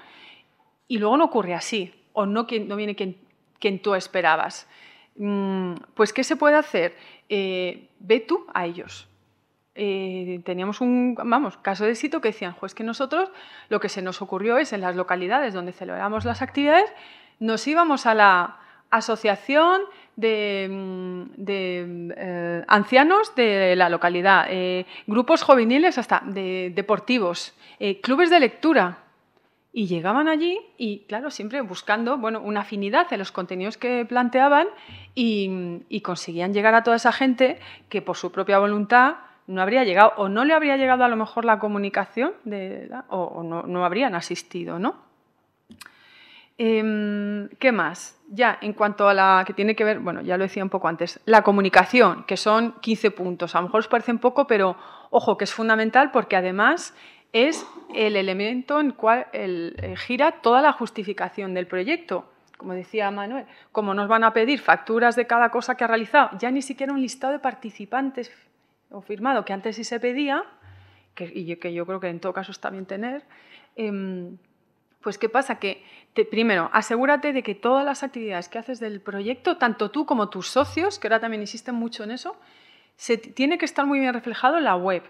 Y luego no ocurre así o no, quien, no viene quien, tú esperabas. Mm, pues, ¿qué se puede hacer? Eh, ve tú a ellos. Eh, teníamos un vamos, caso de éxito que decían, pues que nosotros lo que se nos ocurrió es en las localidades donde celebramos las actividades, nos íbamos a la asociación de, mm, eh, ancianos de la localidad, grupos juveniles hasta deportivos, clubes de lectura, y llegaban allí y, claro, siempre buscando bueno, una afinidad en los contenidos que planteaban y, conseguían llegar a toda esa gente que por su propia voluntad no habría llegado o no le habría llegado a lo mejor la comunicación o, no, habrían asistido, ¿no? Em, ¿Qué más? Ya, en cuanto a la que tiene que ver, bueno, ya lo decía un poco antes, la comunicación, que son 15 puntos. A lo mejor os parecen poco, pero ojo, que es fundamental porque además es el elemento en cual el, cual eh, gira toda la justificación del proyecto. Como decía Manuel, como nos van a pedir facturas de cada cosa que ha realizado, ya ni siquiera un listado de participantes o firmado, que antes sí se pedía, y que yo creo que en todo caso está bien tener, em, pues ¿qué pasa? Que primero, asegúrate de que todas las actividades que haces del proyecto, tanto tú como tus socios, que ahora también insisten mucho en eso, se tiene que estar muy bien reflejado en la web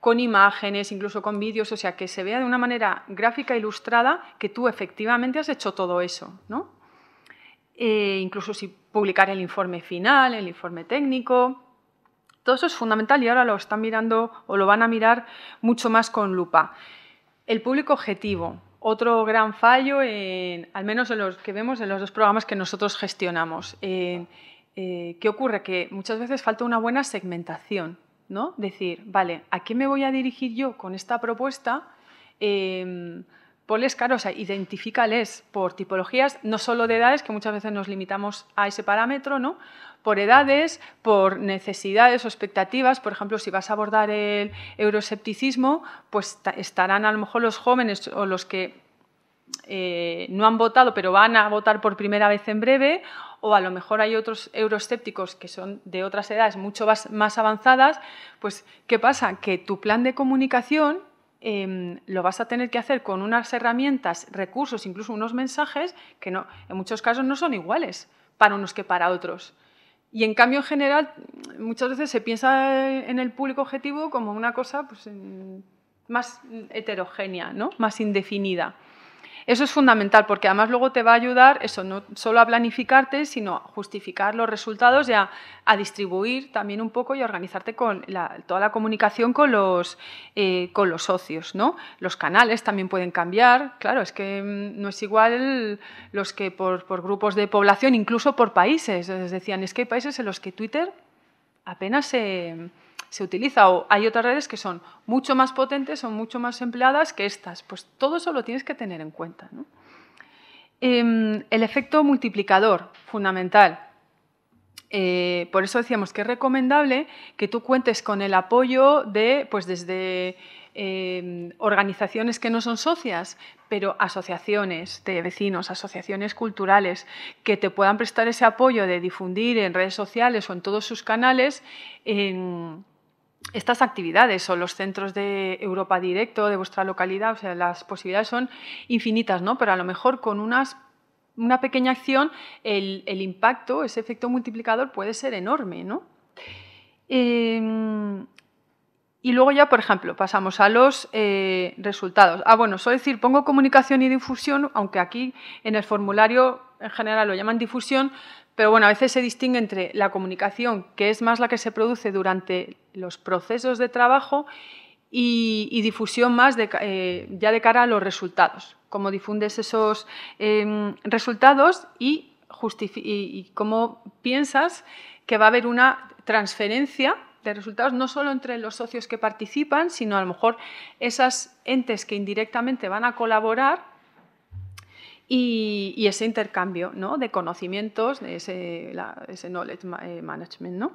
con imágenes, incluso con vídeos, o sea, que se vea de una manera gráfica, ilustrada, que tú efectivamente has hecho todo eso, ¿no? Eh, incluso si publicar el informe final, el informe técnico, todo eso es fundamental y ahora lo están mirando o lo van a mirar mucho más con lupa. El público objetivo, otro gran fallo, al menos en los que vemos en los dos programas que nosotros gestionamos. Eh, ¿Qué ocurre? Que muchas veces falta una buena segmentación. Decir, vale, ¿a qué me voy a dirigir yo con esta propuesta? Em, ponles claro, o identifícales por tipologías, no solo de edades, que muchas veces nos limitamos a ese parámetro, ¿no? Por edades, por necesidades o expectativas, por ejemplo, si vas a abordar el euroscepticismo, pues estarán a lo mejor los jóvenes o los que eh, no han votado, pero van a votar por primera vez en breve, o a lo mejor hay otros euroscépticos que son de otras edades mucho más, avanzadas, pues ¿qué pasa? Que tu plan de comunicación em, lo vas a tener que hacer con unas herramientas, recursos, incluso unos mensajes que no, en muchos casos no son iguales para unos que para otros. Y en cambio, en general, muchas veces se piensa en el público objetivo como una cosa pues, más heterogénea, ¿no? más indefinida. Eso es fundamental porque además luego te va a ayudar eso, no solo a planificarte, sino a justificar los resultados y a, distribuir también un poco y a organizarte con toda la comunicación eh, con los, socios. ¿no? Los canales también pueden cambiar, claro, es que mm, no es igual los que por, por grupos de población, incluso por países. decían, es que hay países en los que Twitter apenas se se utiliza o hay otras redes que son mucho más potentes, son mucho más empleadas que estas. Pues todo eso lo tienes que tener en cuenta. Em, el efecto multiplicador, fundamental. Eh, por eso decíamos que es recomendable que tú cuentes con el apoyo de, pues desde em, organizaciones que no son socias, pero asociaciones de vecinos, asociaciones culturales, que te puedan prestar ese apoyo de difundir en redes sociales o en todos sus canales estas actividades o los centros de Europa Directo de vuestra localidad, o sea, las posibilidades son infinitas, ¿no? Pero a lo mejor con unas, una pequeña acción el, impacto, ese efecto multiplicador puede ser enorme, ¿no? Em, y luego ya, por ejemplo, pasamos a los eh, resultados. Ah, bueno, es decir, pongo comunicación y difusión, aunque aquí en el formulario en general lo llaman difusión, pero bueno, a veces se distingue entre la comunicación, que es más la que se produce durante los procesos de trabajo, y, difusión más eh, ya de cara a los resultados, cómo difundes esos em, resultados y, y cómo piensas que va a haber una transferencia de resultados, no solo entre los socios que participan, sino a lo mejor esas entes que indirectamente van a colaborar y, ese intercambio de conocimientos, ese, knowledge eh, management. ¿no?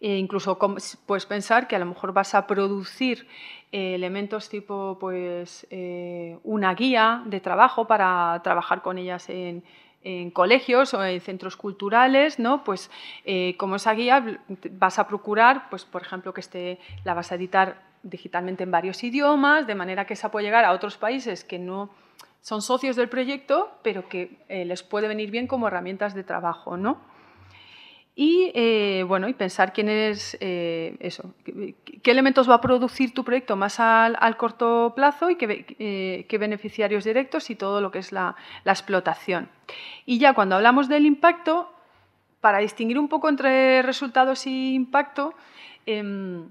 E incluso puedes pensar que a lo mejor vas a producir eh, elementos tipo pues, eh, una guía de trabajo para trabajar con ellas en, colegios o en centros culturales, ¿no? Pues como esa guía vas a procurar, pues por ejemplo, que esté, la vas a editar digitalmente en varios idiomas, de manera que esa pueda llegar a otros países que no son socios del proyecto, pero que eh, les puede venir bien como herramientas de trabajo, Y eh, bueno, y pensar quién es eh, eso, qué, elementos va a producir tu proyecto más al, corto plazo y qué, beneficiarios directos y todo lo que es la, la explotación. Y ya cuando hablamos del impacto, para distinguir un poco entre resultados y impacto, em,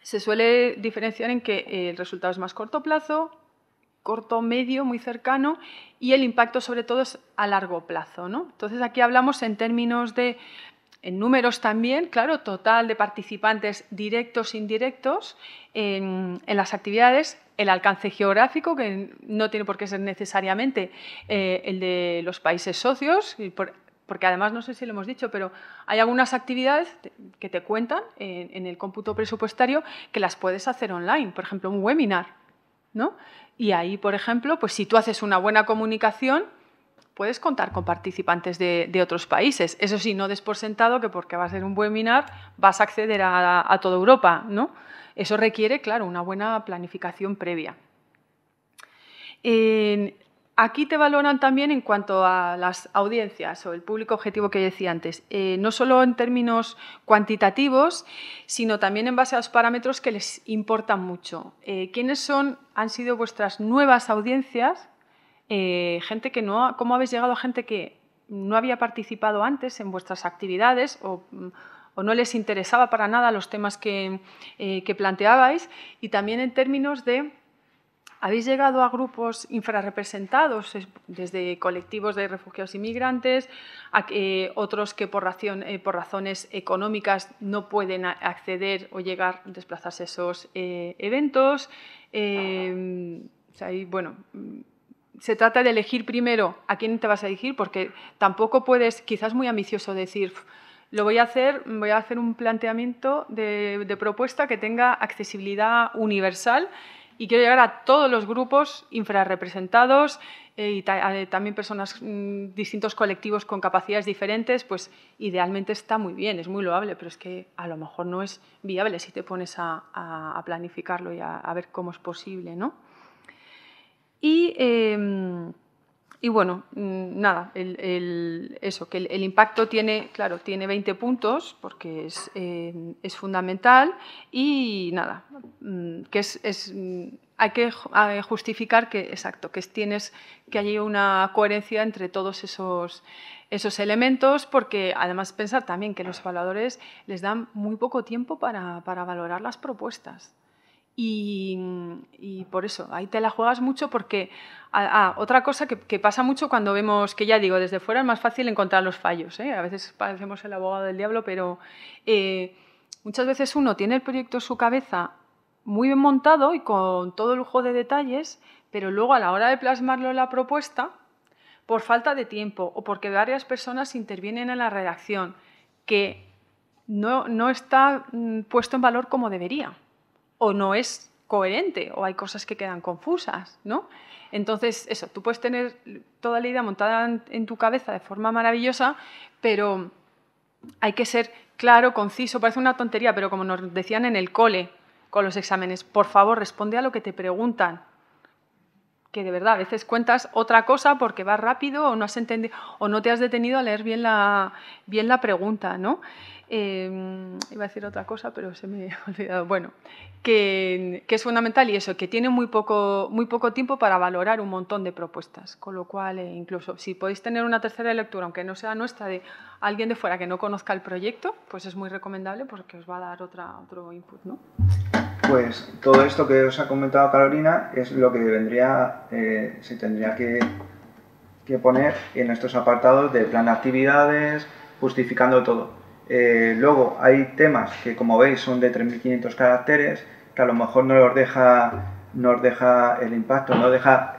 se suele diferenciar en que el resultado es más corto plazo, corto medio muy cercano y el impacto sobre todo es a largo plazo. Entonces aquí hablamos en términos de, en números también, claro, total de participantes directos, indirectos en, las actividades, el alcance geográfico, que no tiene por qué ser necesariamente eh, el de los países socios, porque además no sé si lo hemos dicho, pero hay algunas actividades que te cuentan en, el cómputo presupuestario que las puedes hacer online, por ejemplo, un webinar. Y ahí, por ejemplo, pues si tú haces una buena comunicación, puedes contar con participantes de, otros países. Eso sí, no des por sentado que porque vas a ser un webinar vas a acceder a, toda Europa, ¿no? Eso requiere, claro, una buena planificación previa. Aquí te valoran también en cuanto a las audiencias o el público objetivo que decía antes, eh, no solo en términos cuantitativos, sino también en base a los parámetros que les importan mucho. Eh, ¿Quiénes son, han sido vuestras nuevas audiencias? Eh, gente que no, ¿Cómo habéis llegado a gente que no había participado antes en vuestras actividades o, mm, no les interesaba para nada los temas que planteabais? Y también en términos de habéis llegado a grupos infrarrepresentados, desde colectivos de refugiados inmigrantes, a eh, otros que eh, por, razones económicas no pueden acceder o llegar, desplazarse a esos eh, eventos. se trata de elegir primero a quién te vas a dirigir, porque tampoco puedes, quizás muy ambicioso, decir lo voy a hacer, voy a hacer un planteamiento de, propuesta que tenga accesibilidad universal y quiero llegar a todos los grupos infrarrepresentados eh, y eh, también personas, mm, distintos colectivos con capacidades diferentes, pues idealmente está muy bien, es muy loable, pero es que a lo mejor no es viable si te pones a, planificarlo y a, ver cómo es posible, ¿no? Y... Em, y bueno, mm, nada, el, eso, que el, impacto tiene, claro, tiene 20 puntos porque es, eh, es fundamental y nada, mm, que es, es, mm, hay que justificar que, exacto, que tienes que hay una coherencia entre todos esos, esos elementos porque además pensar también que los evaluadores les dan muy poco tiempo para valorar las propuestas. Y, por eso, ahí te la juegas mucho porque... Ah, ah, otra cosa que, pasa mucho cuando vemos, que ya digo, desde fuera es más fácil encontrar los fallos. ¿eh? A veces parecemos el abogado del diablo, pero eh, muchas veces uno tiene el proyecto en su cabeza muy bien montado y con todo lujo de detalles, pero luego a la hora de plasmarlo en la propuesta, por falta de tiempo o porque varias personas intervienen en la redacción, que no, está mm, puesto en valor como debería o no es coherente o hay cosas que quedan confusas, ¿no? Entonces, eso, tú puedes tener toda la idea montada en, en tu cabeza de forma maravillosa, pero hay que ser claro, conciso, parece una tontería, pero como nos decían en el cole con los exámenes, por favor, responde a lo que te preguntan, que de verdad a veces cuentas otra cosa porque vas rápido o no has entendido o no te has detenido a leer bien la, bien la pregunta, ¿no? Em, iba a decir otra cosa, pero se me ha olvidado. Bueno, que, es fundamental y eso, que tiene muy poco, muy poco tiempo para valorar un montón de propuestas. Con lo cual, eh, incluso si podéis tener una tercera lectura, aunque no sea nuestra, de alguien de fuera que no conozca el proyecto, pues es muy recomendable porque os va a dar otra, otro input, ¿no? pues todo esto que os ha comentado Carolina es lo que vendría, eh, se tendría que, poner en estos apartados de plan de actividades, justificando todo. Eh, luego hay temas que como veis son de 3.500 caracteres, que a lo mejor no los deja, os deja el impacto, no deja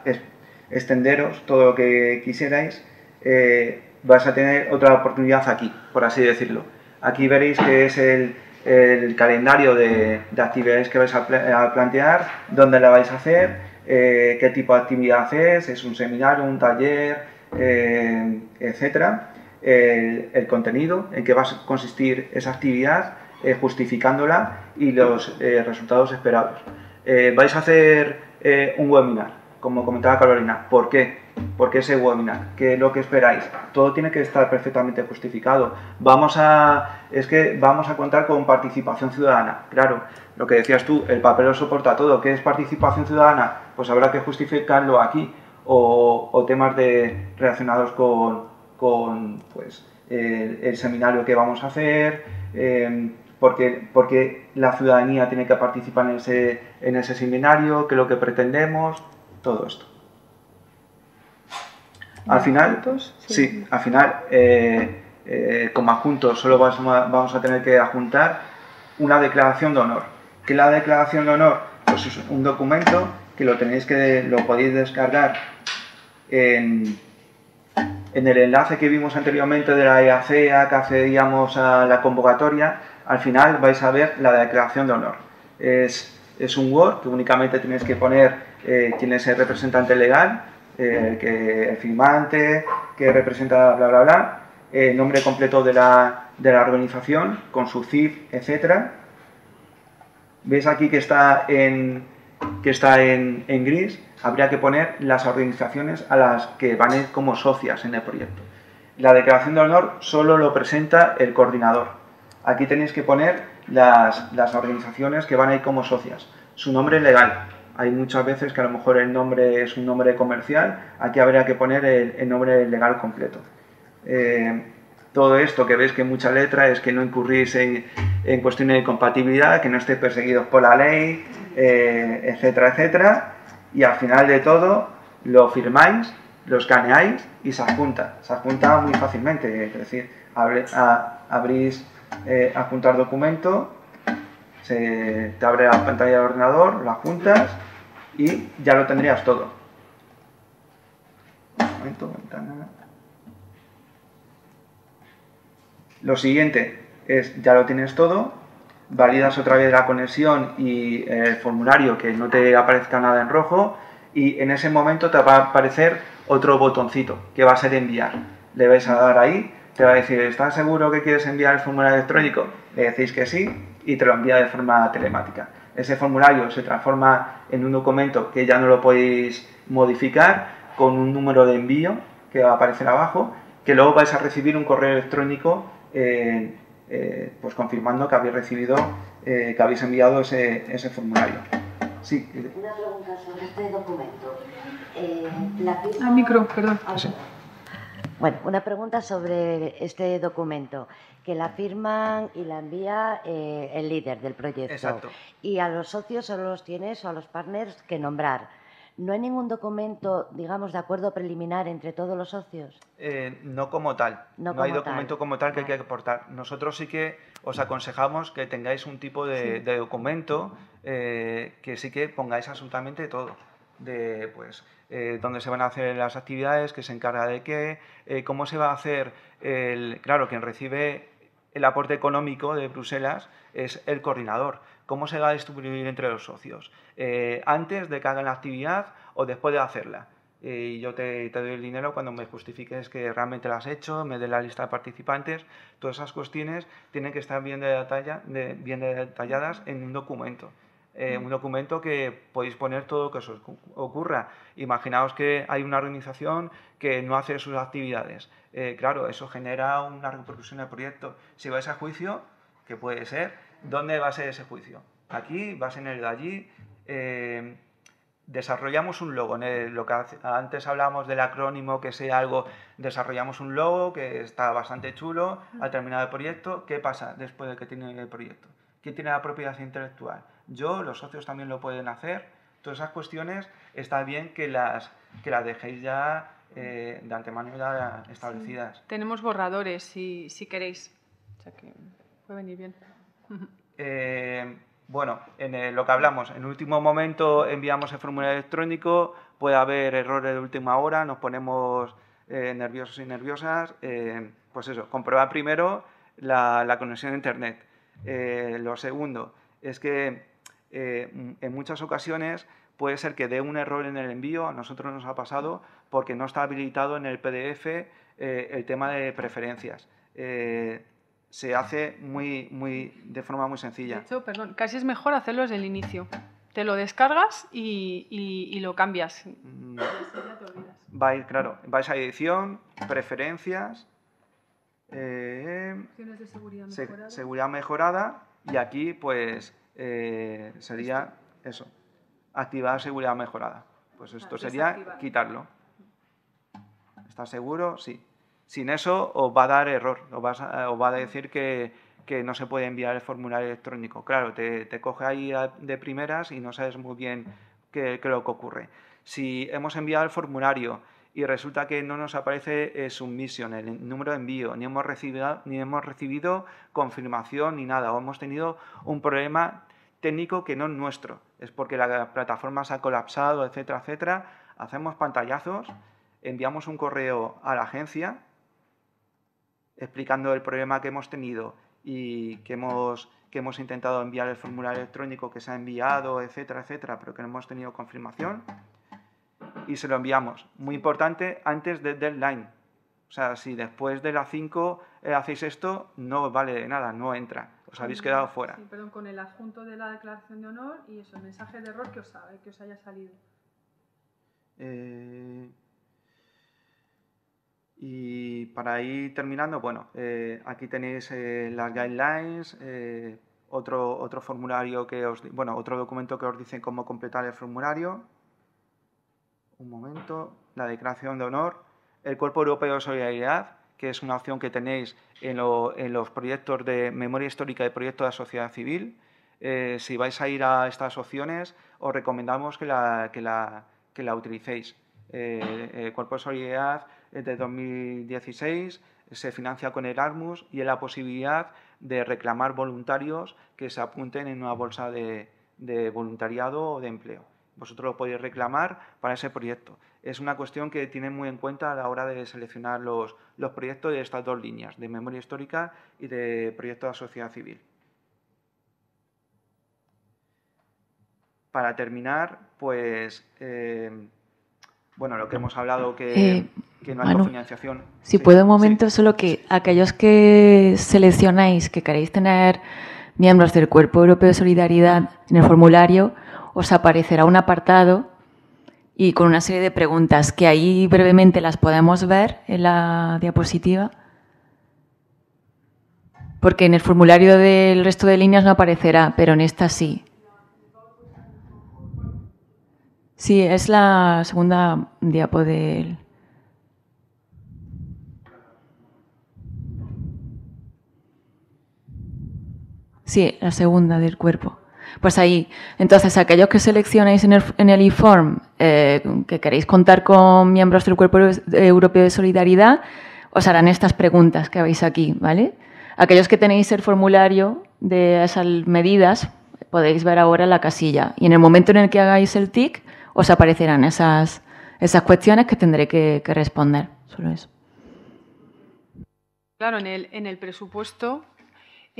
extenderos todo lo que quisierais, eh, vais a tener otra oportunidad aquí, por así decirlo. Aquí veréis que es el el calendario de, actividades que vais a, plantear, dónde la vais a hacer, eh, qué tipo de actividad es, es un seminario, un taller, eh, etcétera, el, contenido, en qué va a consistir esa actividad, eh, justificándola y los eh, resultados esperados. vais a hacer un webinar, como comentaba Carolina. ¿Por qué? ¿Por qué ese webinar, ¿qué es lo que esperáis? Todo tiene que estar perfectamente justificado. Vamos a, es que vamos a contar con participación ciudadana. Claro, lo que decías tú, el papel lo soporta todo. ¿Qué es participación ciudadana? Pues habrá que justificarlo aquí. O, temas de, relacionados con, pues, el, seminario que vamos a hacer, eh, porque, porque la ciudadanía tiene que participar en ese, en ese seminario, qué es lo que pretendemos, todo esto. Al final, sí. sí. al final, eh, eh, como adjunto, solo vamos a, tener que adjuntar una declaración de honor. ¿Qué es la declaración de honor? Pues es un documento que lo tenéis que, lo podéis descargar en, el enlace que vimos anteriormente de la EACEA que accedíamos a la convocatoria. Al final vais a ver la declaración de honor. Es, es un Word que únicamente tenéis que poner eh, quién es el representante legal, eh, que el firmante, que representa bla bla bla, el eh, nombre completo de la, organización, con su CIF, etc. ¿Veis aquí que está en, que está en, gris? Habría que poner las organizaciones a las que van a ir como socias en el proyecto. La declaración de honor solo lo presenta el coordinador. Aquí tenéis que poner las, las organizaciones que van a ir como socias. Su nombre legal, hay muchas veces que a lo mejor el nombre es un nombre comercial, aquí habría que poner el, nombre legal completo. Eh, todo esto que veis que mucha letra es que no incurrís en, cuestiones de compatibilidad, que no estéis perseguidos por la ley, eh, etcétera, etcétera. Y al final de todo lo firmáis, lo escaneáis y se apunta. Se apunta muy fácilmente, es decir, a, abrís eh, documento te abre la pantalla del ordenador, la juntas y ya lo tendrías todo. Lo siguiente es, ya lo tienes todo, validas otra vez la conexión y el formulario que no te aparezca nada en rojo y en ese momento te va a aparecer otro botoncito que va a ser enviar. Le vais a dar ahí, te va a decir, ¿estás seguro que quieres enviar el formulario electrónico? Le decís que sí y te lo envía de forma telemática. Ese formulario se transforma en un documento que ya no lo podéis modificar con un número de envío que va a aparecer abajo, que luego vais a recibir un correo electrónico eh, eh, pues confirmando que habéis recibido, eh, que habéis enviado ese, formulario. Sí. Una pregunta sobre este documento. micro, perdón. Ah, bueno, una pregunta sobre este documento, que la firman y la envía eh, el líder del proyecto. Exacto. Y a los socios solo los tienes o a los partners que nombrar. ¿No hay ningún documento, digamos, de acuerdo preliminar entre todos los socios? Eh, no como tal. No, hay documento como tal que hay que aportar. Nosotros sí que os aconsejamos que tengáis un tipo de, documento eh, que sí que pongáis absolutamente todo. De, pues, eh, dónde se van a hacer las actividades, qué se encarga de qué, eh, cómo se va a hacer Claro, quien recibe el aporte económico de Bruselas es el coordinador. ¿Cómo se va a distribuir entre los socios? Eh, ¿Antes de que hagan la actividad o después de hacerla? y yo te, doy el dinero cuando me justifiques que realmente lo has hecho, me dé la lista de participantes. Todas esas cuestiones tienen que estar bien, bien detalladas en un documento. Eh, mm. un documento que podéis poner todo lo que os ocurra. Imaginaos que hay una organización que no hace sus actividades. Eh, claro, eso genera una repercusión en el proyecto. Si vais a juicio, que puede ser, ¿dónde va a ser ese juicio? Aquí, va a ser en el de allí. Eh, desarrollamos un logo. antes hablábamos del acrónimo, que sea algo, desarrollamos un logo que está bastante chulo. Al mm. terminar el proyecto, ¿qué pasa después de que tiene el proyecto? ¿Quién tiene la propiedad intelectual? yo, los socios también lo pueden hacer. Todas esas cuestiones está bien que las, que las dejéis ya eh, de antemano ya establecidas. Tenemos borradores si, queréis. O sea que puede venir bien. Eh, bueno, en lo que hablamos, en último momento enviamos el formulario electrónico, puede haber errores de última hora, nos ponemos eh, nerviosos y nerviosas. pues eso, Comprueba primero la conexión a Internet. lo segundo es que eh, mm, en muchas ocasiones puede ser que dé un error en el envío, a nosotros nos ha pasado, porque no está habilitado en el PDF eh, el tema de preferencias. Eh, se hace muy, muy, de forma muy sencilla. De hecho, perdón, casi es mejor hacerlo desde el inicio. Te lo descargas y, lo cambias. Mm. Va a ir, claro, vais a edición, preferencias, seguridad, mejorada. seguridad mejorada y aquí pues eh, sería eso, activar seguridad mejorada. Pues esto sería quitarlo. ¿Estás seguro? Sí. Sin eso os va a dar error, os, va a decir que, no se puede enviar el formulario electrónico. Claro, te, coge ahí de primeras y no sabes muy bien qué, qué es lo que ocurre. Si hemos enviado el formulario, y resulta que no nos aparece eh, submission, el número de envío, ni hemos, recibido, ni hemos recibido confirmación ni nada, o hemos tenido un problema técnico que no es nuestro, es porque la plataforma se ha colapsado, etcétera, etcétera. Hacemos pantallazos, enviamos un correo a la agencia explicando el problema que hemos tenido y que hemos, que hemos intentado enviar el formulario electrónico que se ha enviado, etcétera, etcétera, pero que no hemos tenido confirmación y se lo enviamos. Muy importante, antes del deadline. O sea, si después de las 5 eh, hacéis esto, no vale de nada, no entra. Os habéis quedado fuera. Sí, perdón, con el adjunto de la declaración de honor y eso, el mensaje de error que os, sabe, que os haya salido. Eh, y para ir terminando, bueno, eh, aquí tenéis las guidelines, otro, otro formulario que os, bueno, otro documento que os dice cómo completar el formulario, un momento, la declaración de honor, el Cuerpo Europeo de Solidaridad, que es una opción que tenéis en, los proyectos de memoria histórica y proyectos de sociedad civil. Eh, si vais a ir a estas opciones, os recomendamos que la, la, utilicéis. Eh, el Cuerpo de Solidaridad eh, de 2016 se financia con el ARMUS y es la posibilidad de reclamar voluntarios que se apunten en una bolsa de voluntariado o de empleo vosotros lo podéis reclamar para ese proyecto. Es una cuestión que tienen muy en cuenta a la hora de seleccionar los, proyectos de estas dos líneas, de memoria histórica y de proyectos de sociedad civil. Para terminar, pues, eh, bueno, lo que hemos hablado que, eh, no hay financiación. Si puedo un momento, solo que aquellos que seleccionáis que queréis tener miembros del Cuerpo Europeo de Solidaridad en el formulario, os aparecerá un apartado y con una serie de preguntas que ahí brevemente las podemos ver en la diapositiva. Porque en el formulario del resto de líneas no aparecerá, pero en esta sí. Sí, es la segunda diapo del... Sí, la segunda del cuerpo. Pues ahí, entonces aquellos que seleccionéis en el, informe eh, que queréis contar con miembros del Cuerpo Europeo de Solidaridad, os harán estas preguntas que habéis aquí, ¿vale? Aquellos que tenéis el formulario de esas medidas, podéis ver ahora la casilla. Y en el momento en el que hagáis el tic, os aparecerán esas, esas cuestiones que tendré que, responder. Solo eso. Claro, en el, en el presupuesto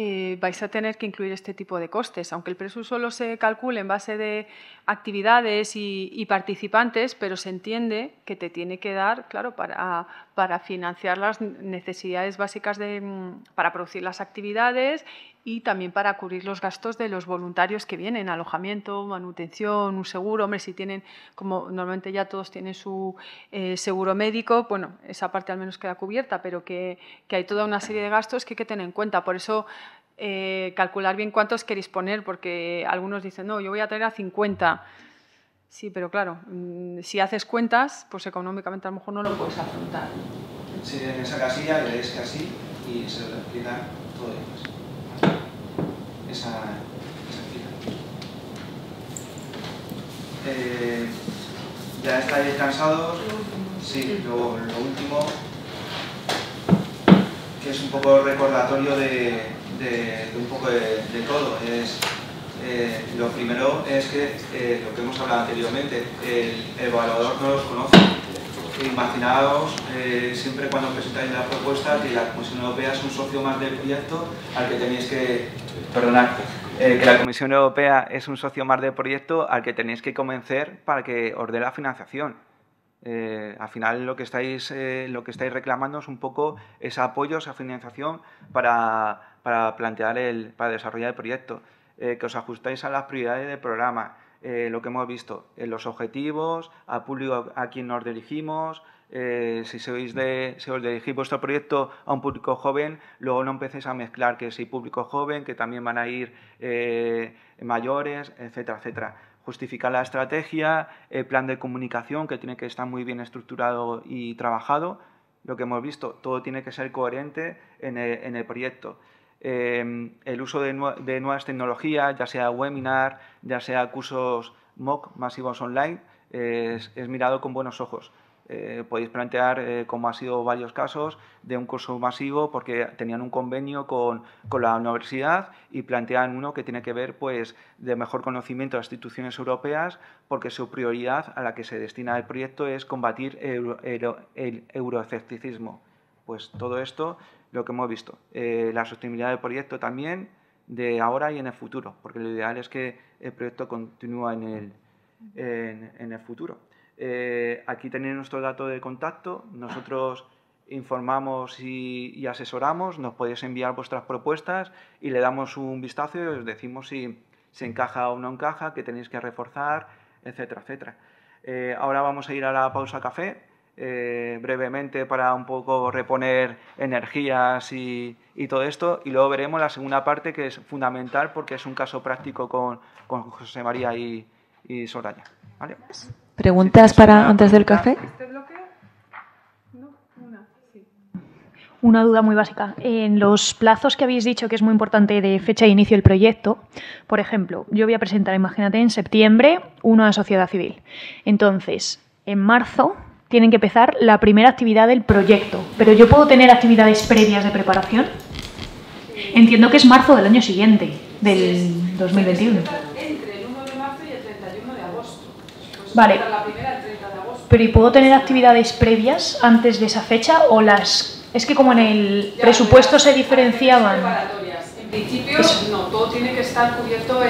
eh, vais a tener que incluir este tipo de costes, aunque el precio solo se calcule en base de actividades y, participantes, pero se entiende que te tiene que dar, claro, para, para financiar las necesidades básicas de, mm, para producir las actividades y también para cubrir los gastos de los voluntarios que vienen, alojamiento, manutención, un seguro, hombre, si tienen, como normalmente ya todos tienen su eh, seguro médico, bueno, esa parte al menos queda cubierta, pero que, hay toda una serie de gastos que hay que tener en cuenta. Por eso, eh, calcular bien cuántos queréis poner, porque algunos dicen, no, yo voy a traer a 50. Sí, pero claro, mm, si haces cuentas, pues económicamente a lo mejor no lo puedes afrontar. si, en esa casilla lees que así y se lo explica todo el esa, esa eh, ya estáis cansados. Sí, lo, último, que es un poco recordatorio de, un poco de, todo, es eh, lo primero es que eh, lo que hemos hablado anteriormente, el evaluador no los conoce imaginaos eh, siempre cuando presentáis la propuesta que la Comisión Europea es un socio más del proyecto al que tenéis que, perdonar. Eh, la Comisión Europea es un socio más proyecto al que tenéis que convencer para que os dé la financiación. Eh, al final lo que, estáis, lo que estáis reclamando es un poco ese apoyo, esa financiación para, para plantear el, para desarrollar el proyecto, que os ajustáis a las prioridades del programa, eh, lo que hemos visto, en eh, los objetivos, al público a quien nos dirigimos, eh, si sois de, si os dirigís vuestro proyecto a un público joven, luego no empecéis a mezclar que si público joven, que también van a ir mayores, etcétera, etcétera. Justificar la estrategia, el plan de comunicación que tiene que estar muy bien estructurado y trabajado. Lo que hemos visto, todo tiene que ser coherente en el proyecto. Em, el uso de, nuevas tecnologías, ya sea webinar, ya sea cursos MOOC masivos online, es, mirado con buenos ojos. Eh, podéis plantear, eh, como ha sido varios casos, de un curso masivo porque tenían un convenio con, la universidad y plantean uno que tiene que ver pues, de mejor conocimiento las instituciones europeas porque su prioridad a la que se destina el proyecto es combatir el, el, Pues todo esto lo que hemos visto. Eh, la sostenibilidad del proyecto también, de ahora y en el futuro, porque lo ideal es que el proyecto continúe en el, en, el futuro. Eh, aquí tenéis nuestro dato de contacto, nosotros informamos y, asesoramos, nos podéis enviar vuestras propuestas y le damos un vistazo y os decimos si se encaja o no encaja, qué tenéis que reforzar, etcétera, etcétera. Eh, ahora vamos a ir a la pausa café eh, brevemente para un poco reponer energías y, todo esto. Y luego veremos la segunda parte que es fundamental porque es un caso práctico con, José María y, y Soraya. ¿Preguntas para antes del café? Una duda muy básica. En los plazos que habéis dicho que es muy importante de fecha de inicio del proyecto, por ejemplo, yo voy a presentar, imagínate, en septiembre una a sociedad civil. Entonces, en marzo tienen que empezar la primera actividad del proyecto. Pero yo puedo tener actividades previas de preparación. Entiendo que es marzo del año siguiente, del 2021. Entre el 1 de marzo y el 31 de agosto. Pues vale. Pero puedo tener actividades previas antes de esa fecha o las... Es que como en el presupuesto se diferenciaban... En principio, no, todo tiene que estar cubierto en,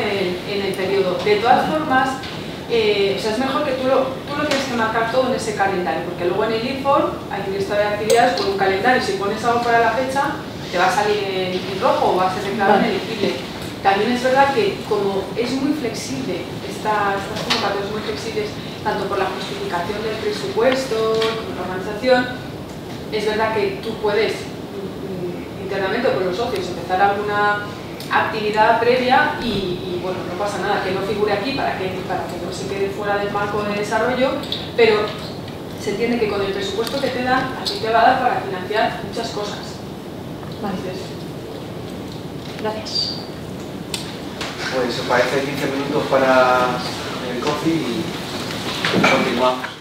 en el periodo. De todas formas, eh, o sea, es mejor que tú lo, tú lo tienes que marcar todo en ese calendario, porque luego en el informe hay que estar de actividades con un calendario, si pones algo para la fecha, te va a salir en, rojo o va a ser declarado el elegible. También es verdad que como es muy flexible, estas, estas convocatorias muy flexibles, tanto por la justificación del presupuesto, como la organización, es verdad que tú puedes mm, mm, internamente con los socios empezar alguna actividad previa y, bueno, no pasa nada que no figure aquí para que, para que no se quede fuera del marco de desarrollo, pero se entiende que con el presupuesto que te dan, así te va a dar para financiar muchas cosas. Gracias. Pues parece 15 minutos para el coffee y continuamos.